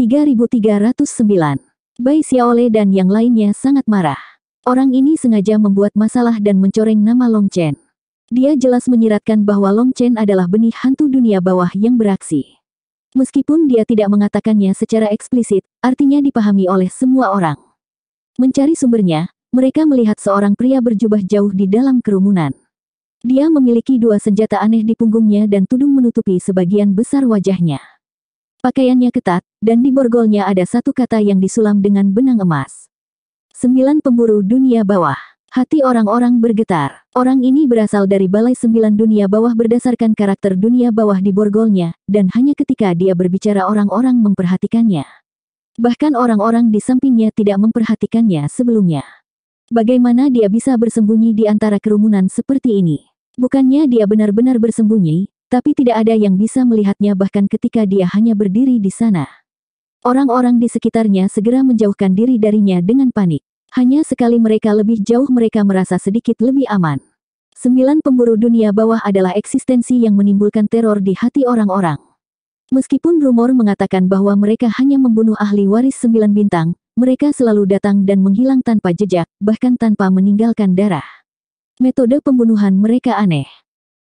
3309. Bai Xiaole dan yang lainnya sangat marah. Orang ini sengaja membuat masalah dan mencoreng nama Long Chen. Dia jelas menyiratkan bahwa Long Chen adalah benih hantu dunia bawah yang beraksi. Meskipun dia tidak mengatakannya secara eksplisit, artinya dipahami oleh semua orang. Mencari sumbernya, mereka melihat seorang pria berjubah jauh di dalam kerumunan. Dia memiliki dua senjata aneh di punggungnya dan tudung menutupi sebagian besar wajahnya. Pakaiannya ketat, dan di borgolnya ada satu kata yang disulam dengan benang emas. Sembilan pemburu dunia bawah. Hati orang-orang bergetar. Orang ini berasal dari Balai Sembilan Dunia Bawah berdasarkan karakter dunia bawah di borgolnya, dan hanya ketika dia berbicara orang-orang memperhatikannya. Bahkan orang-orang di sampingnya tidak memperhatikannya sebelumnya. Bagaimana dia bisa bersembunyi di antara kerumunan seperti ini? Bukannya dia benar-benar bersembunyi, tapi tidak ada yang bisa melihatnya bahkan ketika dia hanya berdiri di sana. Orang-orang di sekitarnya segera menjauhkan diri darinya dengan panik. Hanya sekali mereka lebih jauh mereka merasa sedikit lebih aman. Sembilan pemburu dunia bawah adalah eksistensi yang menimbulkan teror di hati orang-orang. Meskipun rumor mengatakan bahwa mereka hanya membunuh ahli waris sembilan bintang, mereka selalu datang dan menghilang tanpa jejak, bahkan tanpa meninggalkan darah. Metode pembunuhan mereka aneh.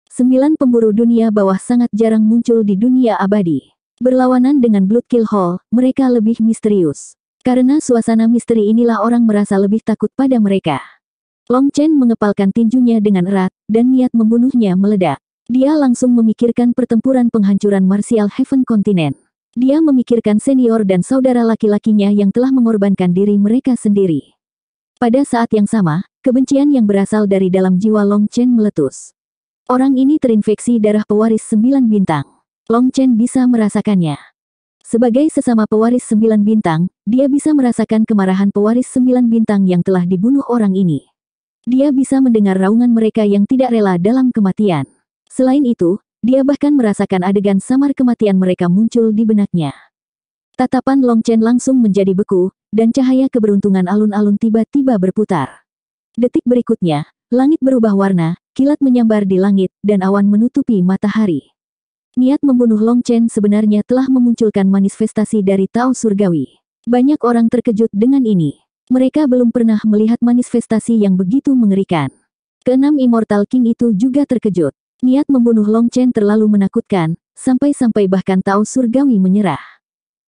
Sembilan pemburu dunia bawah sangat jarang muncul di dunia abadi. Berlawanan dengan Blood Kill Hall, mereka lebih misterius. Karena suasana misteri inilah orang merasa lebih takut pada mereka. Long Chen mengepalkan tinjunya dengan erat, dan niat membunuhnya meledak. Dia langsung memikirkan pertempuran penghancuran Martial Heaven Continent. Dia memikirkan senior dan saudara laki-lakinya yang telah mengorbankan diri mereka sendiri. Pada saat yang sama, kebencian yang berasal dari dalam jiwa Long Chen meletus. Orang ini terinfeksi darah pewaris sembilan bintang. Long Chen bisa merasakannya. Sebagai sesama pewaris sembilan bintang, dia bisa merasakan kemarahan pewaris sembilan bintang yang telah dibunuh orang ini. Dia bisa mendengar raungan mereka yang tidak rela dalam kematian. Selain itu, dia bahkan merasakan adegan samar kematian mereka muncul di benaknya. Tatapan Long Chen langsung menjadi beku, dan cahaya keberuntungan alun-alun tiba-tiba berputar. Detik berikutnya, langit berubah warna, kilat menyambar di langit, dan awan menutupi matahari. Niat membunuh Long Chen sebenarnya telah memunculkan manifestasi dari Tao Surgawi. Banyak orang terkejut dengan ini. Mereka belum pernah melihat manifestasi yang begitu mengerikan. Keenam Immortal King itu juga terkejut. Niat membunuh Long Chen terlalu menakutkan, sampai-sampai bahkan Tao Surgawi menyerah.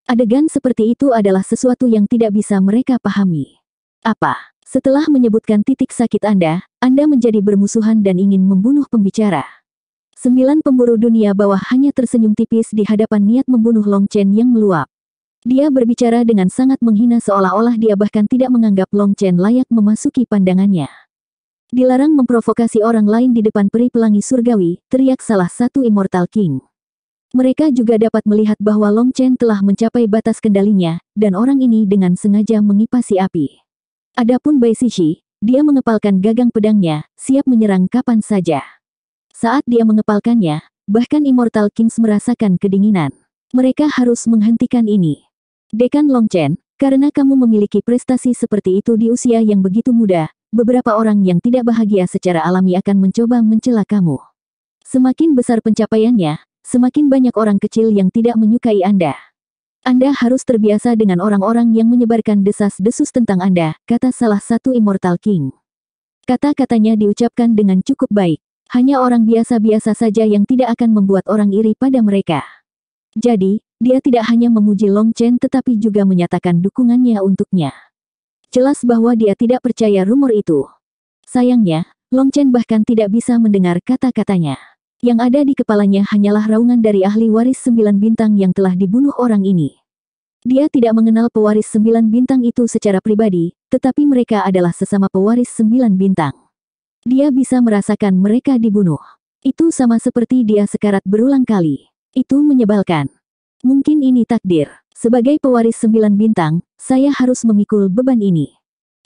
Adegan seperti itu adalah sesuatu yang tidak bisa mereka pahami. Apa? Setelah menyebutkan titik sakit Anda, Anda menjadi bermusuhan dan ingin membunuh pembicara. Sembilan pemburu dunia bawah hanya tersenyum tipis di hadapan niat membunuh Long Chen yang meluap. Dia berbicara dengan sangat menghina seolah-olah dia bahkan tidak menganggap Long Chen layak memasuki pandangannya. Dilarang memprovokasi orang lain di depan peri pelangi surgawi, teriak salah satu Immortal King. Mereka juga dapat melihat bahwa Long Chen telah mencapai batas kendalinya, dan orang ini dengan sengaja mengipasi api. Adapun Bai Sishi, dia mengepalkan gagang pedangnya, siap menyerang kapan saja. Saat dia mengepalkannya, bahkan Immortal Kings merasakan kedinginan. Mereka harus menghentikan ini. Dekan Long Chen. karena kamu memiliki prestasi seperti itu di usia yang begitu muda, beberapa orang yang tidak bahagia secara alami akan mencoba mencela kamu. Semakin besar pencapaiannya, semakin banyak orang kecil yang tidak menyukai Anda. Anda harus terbiasa dengan orang-orang yang menyebarkan desas-desus tentang Anda, kata salah satu Immortal King. Kata-katanya diucapkan dengan cukup baik hanya orang biasa-biasa saja yang tidak akan membuat orang iri pada mereka. Jadi, dia tidak hanya memuji Long Chen tetapi juga menyatakan dukungannya untuknya. Jelas bahwa dia tidak percaya rumor itu. Sayangnya, Long Chen bahkan tidak bisa mendengar kata-katanya. Yang ada di kepalanya hanyalah raungan dari ahli waris sembilan bintang yang telah dibunuh orang ini. Dia tidak mengenal pewaris sembilan bintang itu secara pribadi, tetapi mereka adalah sesama pewaris sembilan bintang. Dia bisa merasakan mereka dibunuh. Itu sama seperti dia sekarat berulang kali. Itu menyebalkan. Mungkin ini takdir. Sebagai pewaris sembilan bintang, saya harus memikul beban ini.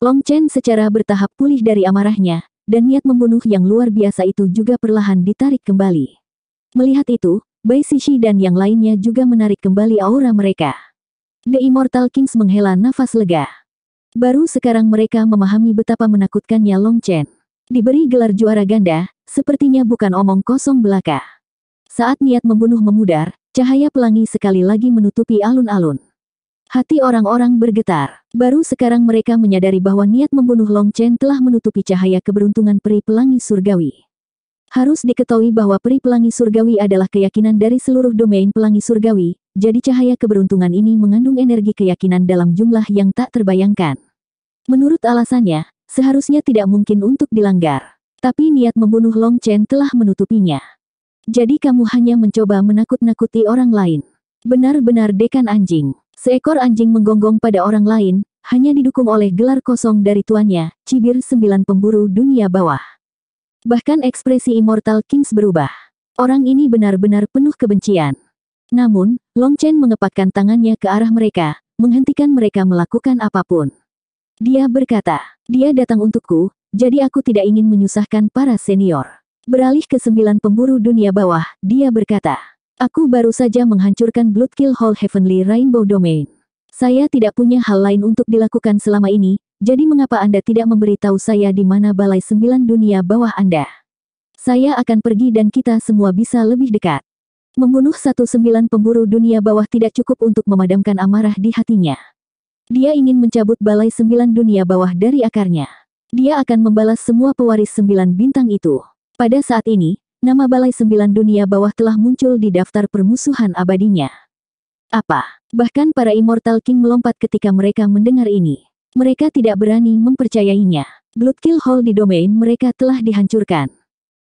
Long Chen secara bertahap pulih dari amarahnya, dan niat membunuh yang luar biasa itu juga perlahan ditarik kembali. Melihat itu, Bai Sishi dan yang lainnya juga menarik kembali aura mereka. The Immortal Kings menghela nafas lega. Baru sekarang mereka memahami betapa menakutkannya Long Chen. Diberi gelar juara ganda, sepertinya bukan omong kosong belaka. Saat niat membunuh memudar, cahaya pelangi sekali lagi menutupi alun-alun. Hati orang-orang bergetar. Baru sekarang mereka menyadari bahwa niat membunuh Long Chen telah menutupi cahaya keberuntungan peri pelangi surgawi. Harus diketahui bahwa peri pelangi surgawi adalah keyakinan dari seluruh domain pelangi surgawi, jadi cahaya keberuntungan ini mengandung energi keyakinan dalam jumlah yang tak terbayangkan. Menurut alasannya, seharusnya tidak mungkin untuk dilanggar. Tapi niat membunuh Long Chen telah menutupinya. Jadi kamu hanya mencoba menakut-nakuti orang lain. Benar-benar dekan anjing. Seekor anjing menggonggong pada orang lain, hanya didukung oleh gelar kosong dari tuannya, cibir sembilan pemburu dunia bawah. Bahkan ekspresi Immortal Kings berubah. Orang ini benar-benar penuh kebencian. Namun, Long Chen mengepakkan tangannya ke arah mereka, menghentikan mereka melakukan apapun. Dia berkata, dia datang untukku, jadi aku tidak ingin menyusahkan para senior. Beralih ke sembilan pemburu dunia bawah, dia berkata, Aku baru saja menghancurkan Bloodkill Hall Heavenly Rainbow Domain. Saya tidak punya hal lain untuk dilakukan selama ini, jadi mengapa Anda tidak memberitahu saya di mana balai sembilan dunia bawah Anda? Saya akan pergi dan kita semua bisa lebih dekat. Membunuh satu sembilan pemburu dunia bawah tidak cukup untuk memadamkan amarah di hatinya. Dia ingin mencabut balai sembilan dunia bawah dari akarnya. Dia akan membalas semua pewaris sembilan bintang itu. Pada saat ini, nama balai sembilan dunia bawah telah muncul di daftar permusuhan abadinya. Apa? Bahkan para Immortal King melompat ketika mereka mendengar ini. Mereka tidak berani mempercayainya. Bloodkill Hall di domain mereka telah dihancurkan.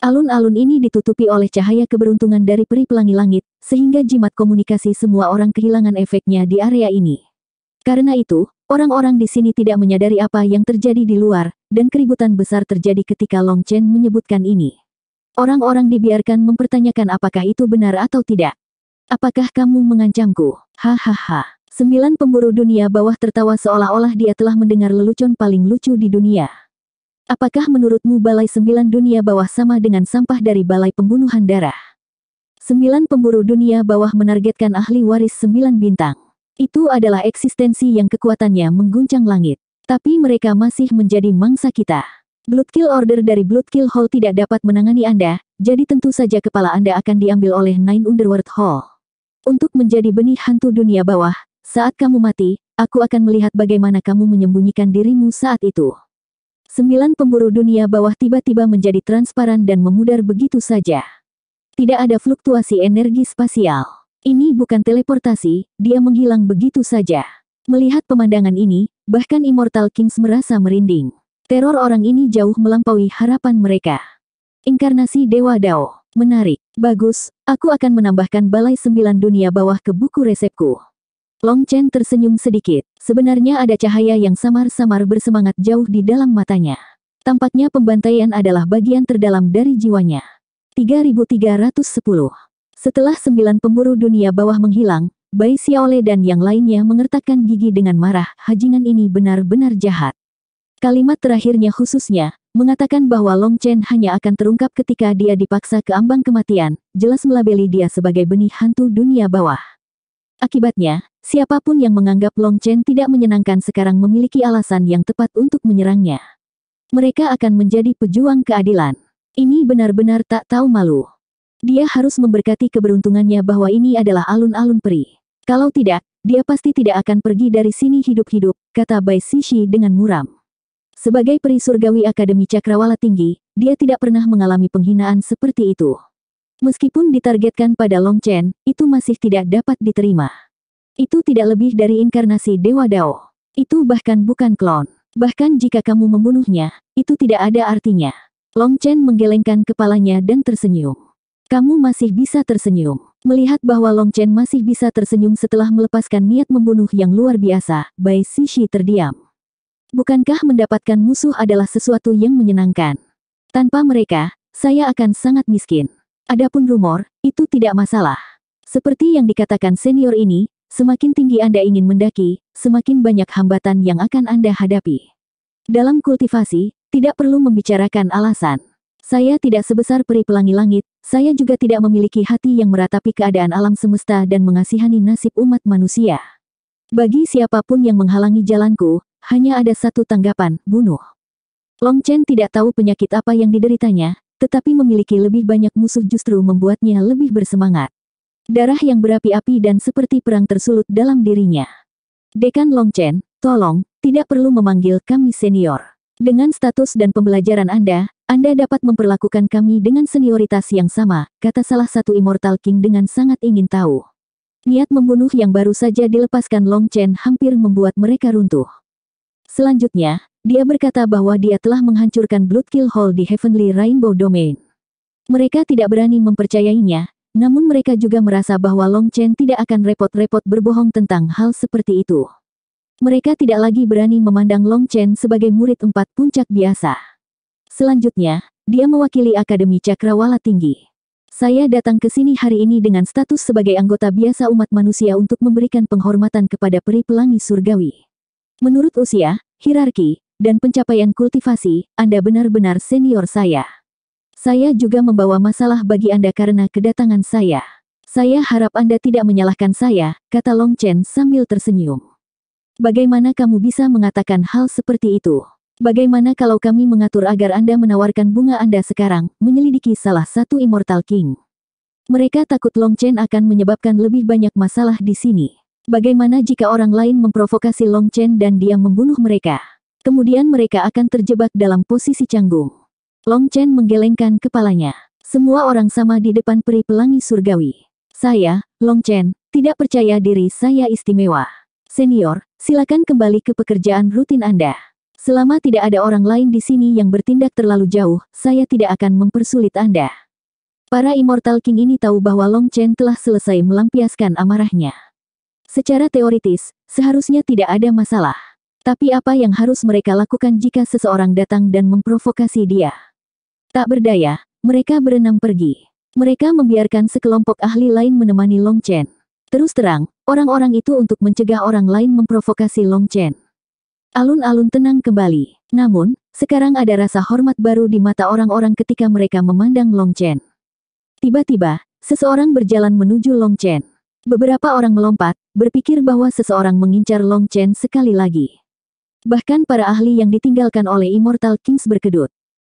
Alun-alun ini ditutupi oleh cahaya keberuntungan dari peri pelangi langit, sehingga jimat komunikasi semua orang kehilangan efeknya di area ini. Karena itu, orang-orang di sini tidak menyadari apa yang terjadi di luar, dan keributan besar terjadi ketika Long Chen menyebutkan ini. Orang-orang dibiarkan mempertanyakan apakah itu benar atau tidak. Apakah kamu mengancamku? Hahaha. Sembilan pemburu dunia bawah tertawa seolah-olah dia telah mendengar lelucon paling lucu di dunia. Apakah menurutmu balai sembilan dunia bawah sama dengan sampah dari balai pembunuhan darah? Sembilan pemburu dunia bawah menargetkan ahli waris sembilan bintang. Itu adalah eksistensi yang kekuatannya mengguncang langit. Tapi mereka masih menjadi mangsa kita. Bloodkill order dari Bloodkill Hall tidak dapat menangani Anda, jadi tentu saja kepala Anda akan diambil oleh Nine Underworld Hall. Untuk menjadi benih hantu dunia bawah, saat kamu mati, aku akan melihat bagaimana kamu menyembunyikan dirimu saat itu. Sembilan pemburu dunia bawah tiba-tiba menjadi transparan dan memudar begitu saja. Tidak ada fluktuasi energi spasial. Ini bukan teleportasi, dia menghilang begitu saja. Melihat pemandangan ini, bahkan Immortal Kings merasa merinding. Teror orang ini jauh melampaui harapan mereka. Inkarnasi Dewa Dao. Menarik. Bagus, aku akan menambahkan balai sembilan dunia bawah ke buku resepku. Long Chen tersenyum sedikit. Sebenarnya ada cahaya yang samar-samar bersemangat jauh di dalam matanya. Tampaknya pembantaian adalah bagian terdalam dari jiwanya. 3310 setelah sembilan pemburu dunia bawah menghilang, Bai Xiaole dan yang lainnya mengertakkan gigi dengan marah, hajingan ini benar-benar jahat. Kalimat terakhirnya khususnya, mengatakan bahwa Long Chen hanya akan terungkap ketika dia dipaksa ke ambang kematian, jelas melabeli dia sebagai benih hantu dunia bawah. Akibatnya, siapapun yang menganggap Long Chen tidak menyenangkan sekarang memiliki alasan yang tepat untuk menyerangnya. Mereka akan menjadi pejuang keadilan. Ini benar-benar tak tahu malu. Dia harus memberkati keberuntungannya bahwa ini adalah alun-alun peri. Kalau tidak, dia pasti tidak akan pergi dari sini hidup-hidup, kata Bai Sishi dengan muram. Sebagai peri surgawi Akademi Cakrawala Tinggi, dia tidak pernah mengalami penghinaan seperti itu. Meskipun ditargetkan pada Long Chen, itu masih tidak dapat diterima. Itu tidak lebih dari inkarnasi Dewa Dao. Itu bahkan bukan klon. Bahkan jika kamu membunuhnya, itu tidak ada artinya. Long Chen menggelengkan kepalanya dan tersenyum. Kamu masih bisa tersenyum. Melihat bahwa Long Chen masih bisa tersenyum setelah melepaskan niat membunuh yang luar biasa, Bai Shishi terdiam. Bukankah mendapatkan musuh adalah sesuatu yang menyenangkan? Tanpa mereka, saya akan sangat miskin. Adapun rumor, itu tidak masalah. Seperti yang dikatakan senior ini, semakin tinggi Anda ingin mendaki, semakin banyak hambatan yang akan Anda hadapi. Dalam kultivasi, tidak perlu membicarakan alasan. Saya tidak sebesar peri pelangi langit, saya juga tidak memiliki hati yang meratapi keadaan alam semesta dan mengasihani nasib umat manusia. Bagi siapapun yang menghalangi jalanku, hanya ada satu tanggapan, bunuh. Long Chen tidak tahu penyakit apa yang dideritanya, tetapi memiliki lebih banyak musuh justru membuatnya lebih bersemangat. Darah yang berapi-api dan seperti perang tersulut dalam dirinya. Dekan Long Chen, tolong, tidak perlu memanggil kami senior. Dengan status dan pembelajaran Anda, anda dapat memperlakukan kami dengan senioritas yang sama, kata salah satu Immortal King dengan sangat ingin tahu. Niat membunuh yang baru saja dilepaskan Long Chen hampir membuat mereka runtuh. Selanjutnya, dia berkata bahwa dia telah menghancurkan Blood Kill Hall di Heavenly Rainbow Domain. Mereka tidak berani mempercayainya, namun mereka juga merasa bahwa Long Chen tidak akan repot-repot berbohong tentang hal seperti itu. Mereka tidak lagi berani memandang Long Chen sebagai murid empat puncak biasa. Selanjutnya, dia mewakili Akademi Cakrawala Tinggi. Saya datang ke sini hari ini dengan status sebagai anggota biasa umat manusia untuk memberikan penghormatan kepada peri pelangi surgawi. Menurut usia, hierarki, dan pencapaian kultivasi, Anda benar-benar senior saya. Saya juga membawa masalah bagi Anda karena kedatangan saya. Saya harap Anda tidak menyalahkan saya, kata Long Chen sambil tersenyum. Bagaimana kamu bisa mengatakan hal seperti itu? Bagaimana kalau kami mengatur agar Anda menawarkan bunga Anda sekarang, menyelidiki salah satu Immortal King? Mereka takut Long Chen akan menyebabkan lebih banyak masalah di sini. Bagaimana jika orang lain memprovokasi Long Chen dan dia membunuh mereka? Kemudian mereka akan terjebak dalam posisi canggung. Long Chen menggelengkan kepalanya. Semua orang sama di depan peri pelangi surgawi. Saya, Long Chen, tidak percaya diri saya istimewa. Senior, silakan kembali ke pekerjaan rutin Anda. Selama tidak ada orang lain di sini yang bertindak terlalu jauh, saya tidak akan mempersulit Anda. Para Immortal King ini tahu bahwa Long Chen telah selesai melampiaskan amarahnya. Secara teoritis, seharusnya tidak ada masalah. Tapi apa yang harus mereka lakukan jika seseorang datang dan memprovokasi dia? Tak berdaya, mereka berenang pergi. Mereka membiarkan sekelompok ahli lain menemani Long Chen. Terus terang, orang-orang itu untuk mencegah orang lain memprovokasi Long Chen. Alun-alun tenang kembali. Namun, sekarang ada rasa hormat baru di mata orang-orang ketika mereka memandang Long Chen. Tiba-tiba, seseorang berjalan menuju Long Chen. Beberapa orang melompat, berpikir bahwa seseorang mengincar Long Chen sekali lagi. Bahkan para ahli yang ditinggalkan oleh Immortal Kings berkedut.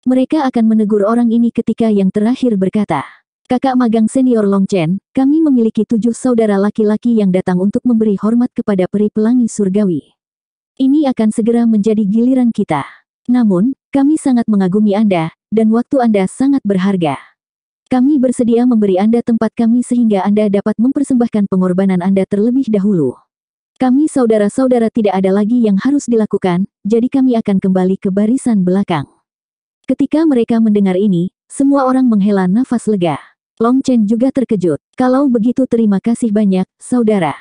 Mereka akan menegur orang ini ketika yang terakhir berkata, Kakak magang senior Long Chen, kami memiliki tujuh saudara laki-laki yang datang untuk memberi hormat kepada peri pelangi surgawi. Ini akan segera menjadi giliran kita. Namun, kami sangat mengagumi Anda, dan waktu Anda sangat berharga. Kami bersedia memberi Anda tempat kami sehingga Anda dapat mempersembahkan pengorbanan Anda terlebih dahulu. Kami saudara-saudara tidak ada lagi yang harus dilakukan, jadi kami akan kembali ke barisan belakang. Ketika mereka mendengar ini, semua orang menghela nafas lega. Long Chen juga terkejut. Kalau begitu terima kasih banyak, saudara.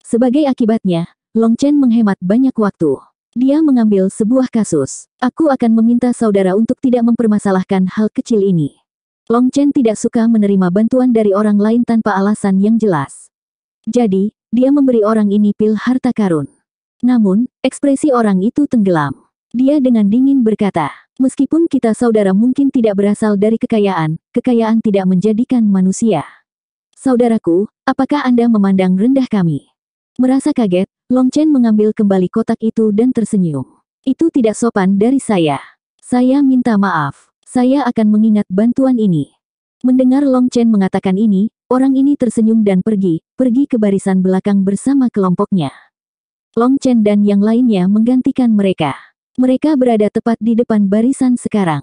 Sebagai akibatnya, Long Chen menghemat banyak waktu. Dia mengambil sebuah kasus. Aku akan meminta saudara untuk tidak mempermasalahkan hal kecil ini. Long Chen tidak suka menerima bantuan dari orang lain tanpa alasan yang jelas. Jadi, dia memberi orang ini pil harta karun. Namun, ekspresi orang itu tenggelam. Dia dengan dingin berkata, meskipun kita saudara mungkin tidak berasal dari kekayaan, kekayaan tidak menjadikan manusia. Saudaraku, apakah Anda memandang rendah kami? Merasa kaget, Long Chen mengambil kembali kotak itu dan tersenyum. Itu tidak sopan dari saya. Saya minta maaf. Saya akan mengingat bantuan ini. Mendengar Long Chen mengatakan ini, orang ini tersenyum dan pergi, pergi ke barisan belakang bersama kelompoknya. Long Chen dan yang lainnya menggantikan mereka. Mereka berada tepat di depan barisan sekarang.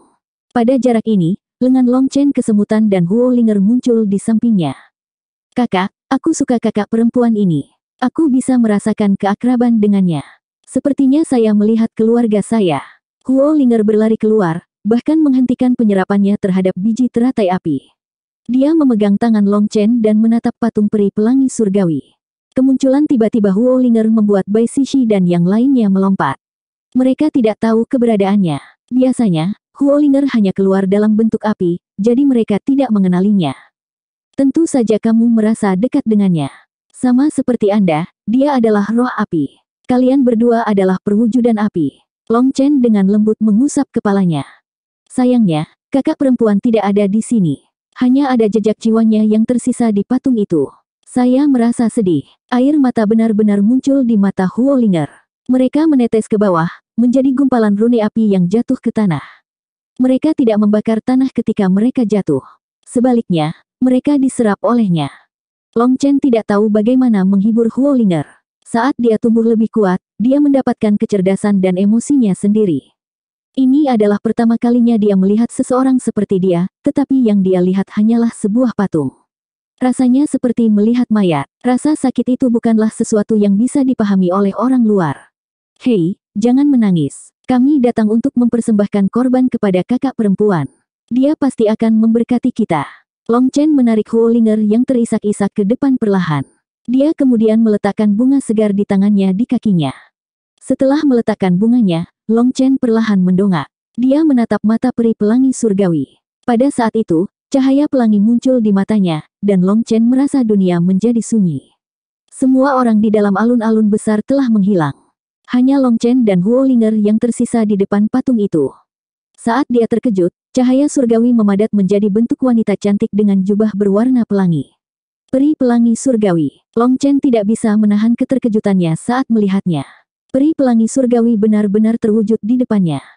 Pada jarak ini, lengan Long Chen kesemutan dan Huo Linger muncul di sampingnya. Kakak, aku suka kakak perempuan ini. Aku bisa merasakan keakraban dengannya. Sepertinya saya melihat keluarga saya. Huo Linger berlari keluar, bahkan menghentikan penyerapannya terhadap biji teratai api. Dia memegang tangan Long Chen dan menatap patung peri pelangi surgawi. Kemunculan tiba-tiba Huo Linger membuat Bai Sishi dan yang lainnya melompat. Mereka tidak tahu keberadaannya. Biasanya, Huo Linger hanya keluar dalam bentuk api, jadi mereka tidak mengenalinya. Tentu saja kamu merasa dekat dengannya. Sama seperti Anda, dia adalah roh api. Kalian berdua adalah perwujudan api. Long Chen dengan lembut mengusap kepalanya. Sayangnya, kakak perempuan tidak ada di sini. Hanya ada jejak jiwanya yang tersisa di patung itu. Saya merasa sedih. Air mata benar-benar muncul di mata Huo Linger. Mereka menetes ke bawah, menjadi gumpalan rune api yang jatuh ke tanah. Mereka tidak membakar tanah ketika mereka jatuh. Sebaliknya, mereka diserap olehnya. Long Chen tidak tahu bagaimana menghibur Huo Linger. Saat dia tumbuh lebih kuat, dia mendapatkan kecerdasan dan emosinya sendiri. Ini adalah pertama kalinya dia melihat seseorang seperti dia, tetapi yang dia lihat hanyalah sebuah patung. Rasanya seperti melihat mayat. Rasa sakit itu bukanlah sesuatu yang bisa dipahami oleh orang luar. Hei, jangan menangis. Kami datang untuk mempersembahkan korban kepada kakak perempuan. Dia pasti akan memberkati kita. Long Chen menarik Huolinger yang terisak-isak ke depan perlahan. Dia kemudian meletakkan bunga segar di tangannya di kakinya. Setelah meletakkan bunganya, Long Chen perlahan mendongak. Dia menatap mata peri pelangi surgawi. Pada saat itu, cahaya pelangi muncul di matanya, dan Long Chen merasa dunia menjadi sunyi. Semua orang di dalam alun-alun besar telah menghilang. Hanya Long Chen dan Huolinger yang tersisa di depan patung itu. Saat dia terkejut, Cahaya surgawi memadat menjadi bentuk wanita cantik dengan jubah berwarna pelangi. Peri pelangi surgawi. Long Chen tidak bisa menahan keterkejutannya saat melihatnya. Peri pelangi surgawi benar-benar terwujud di depannya.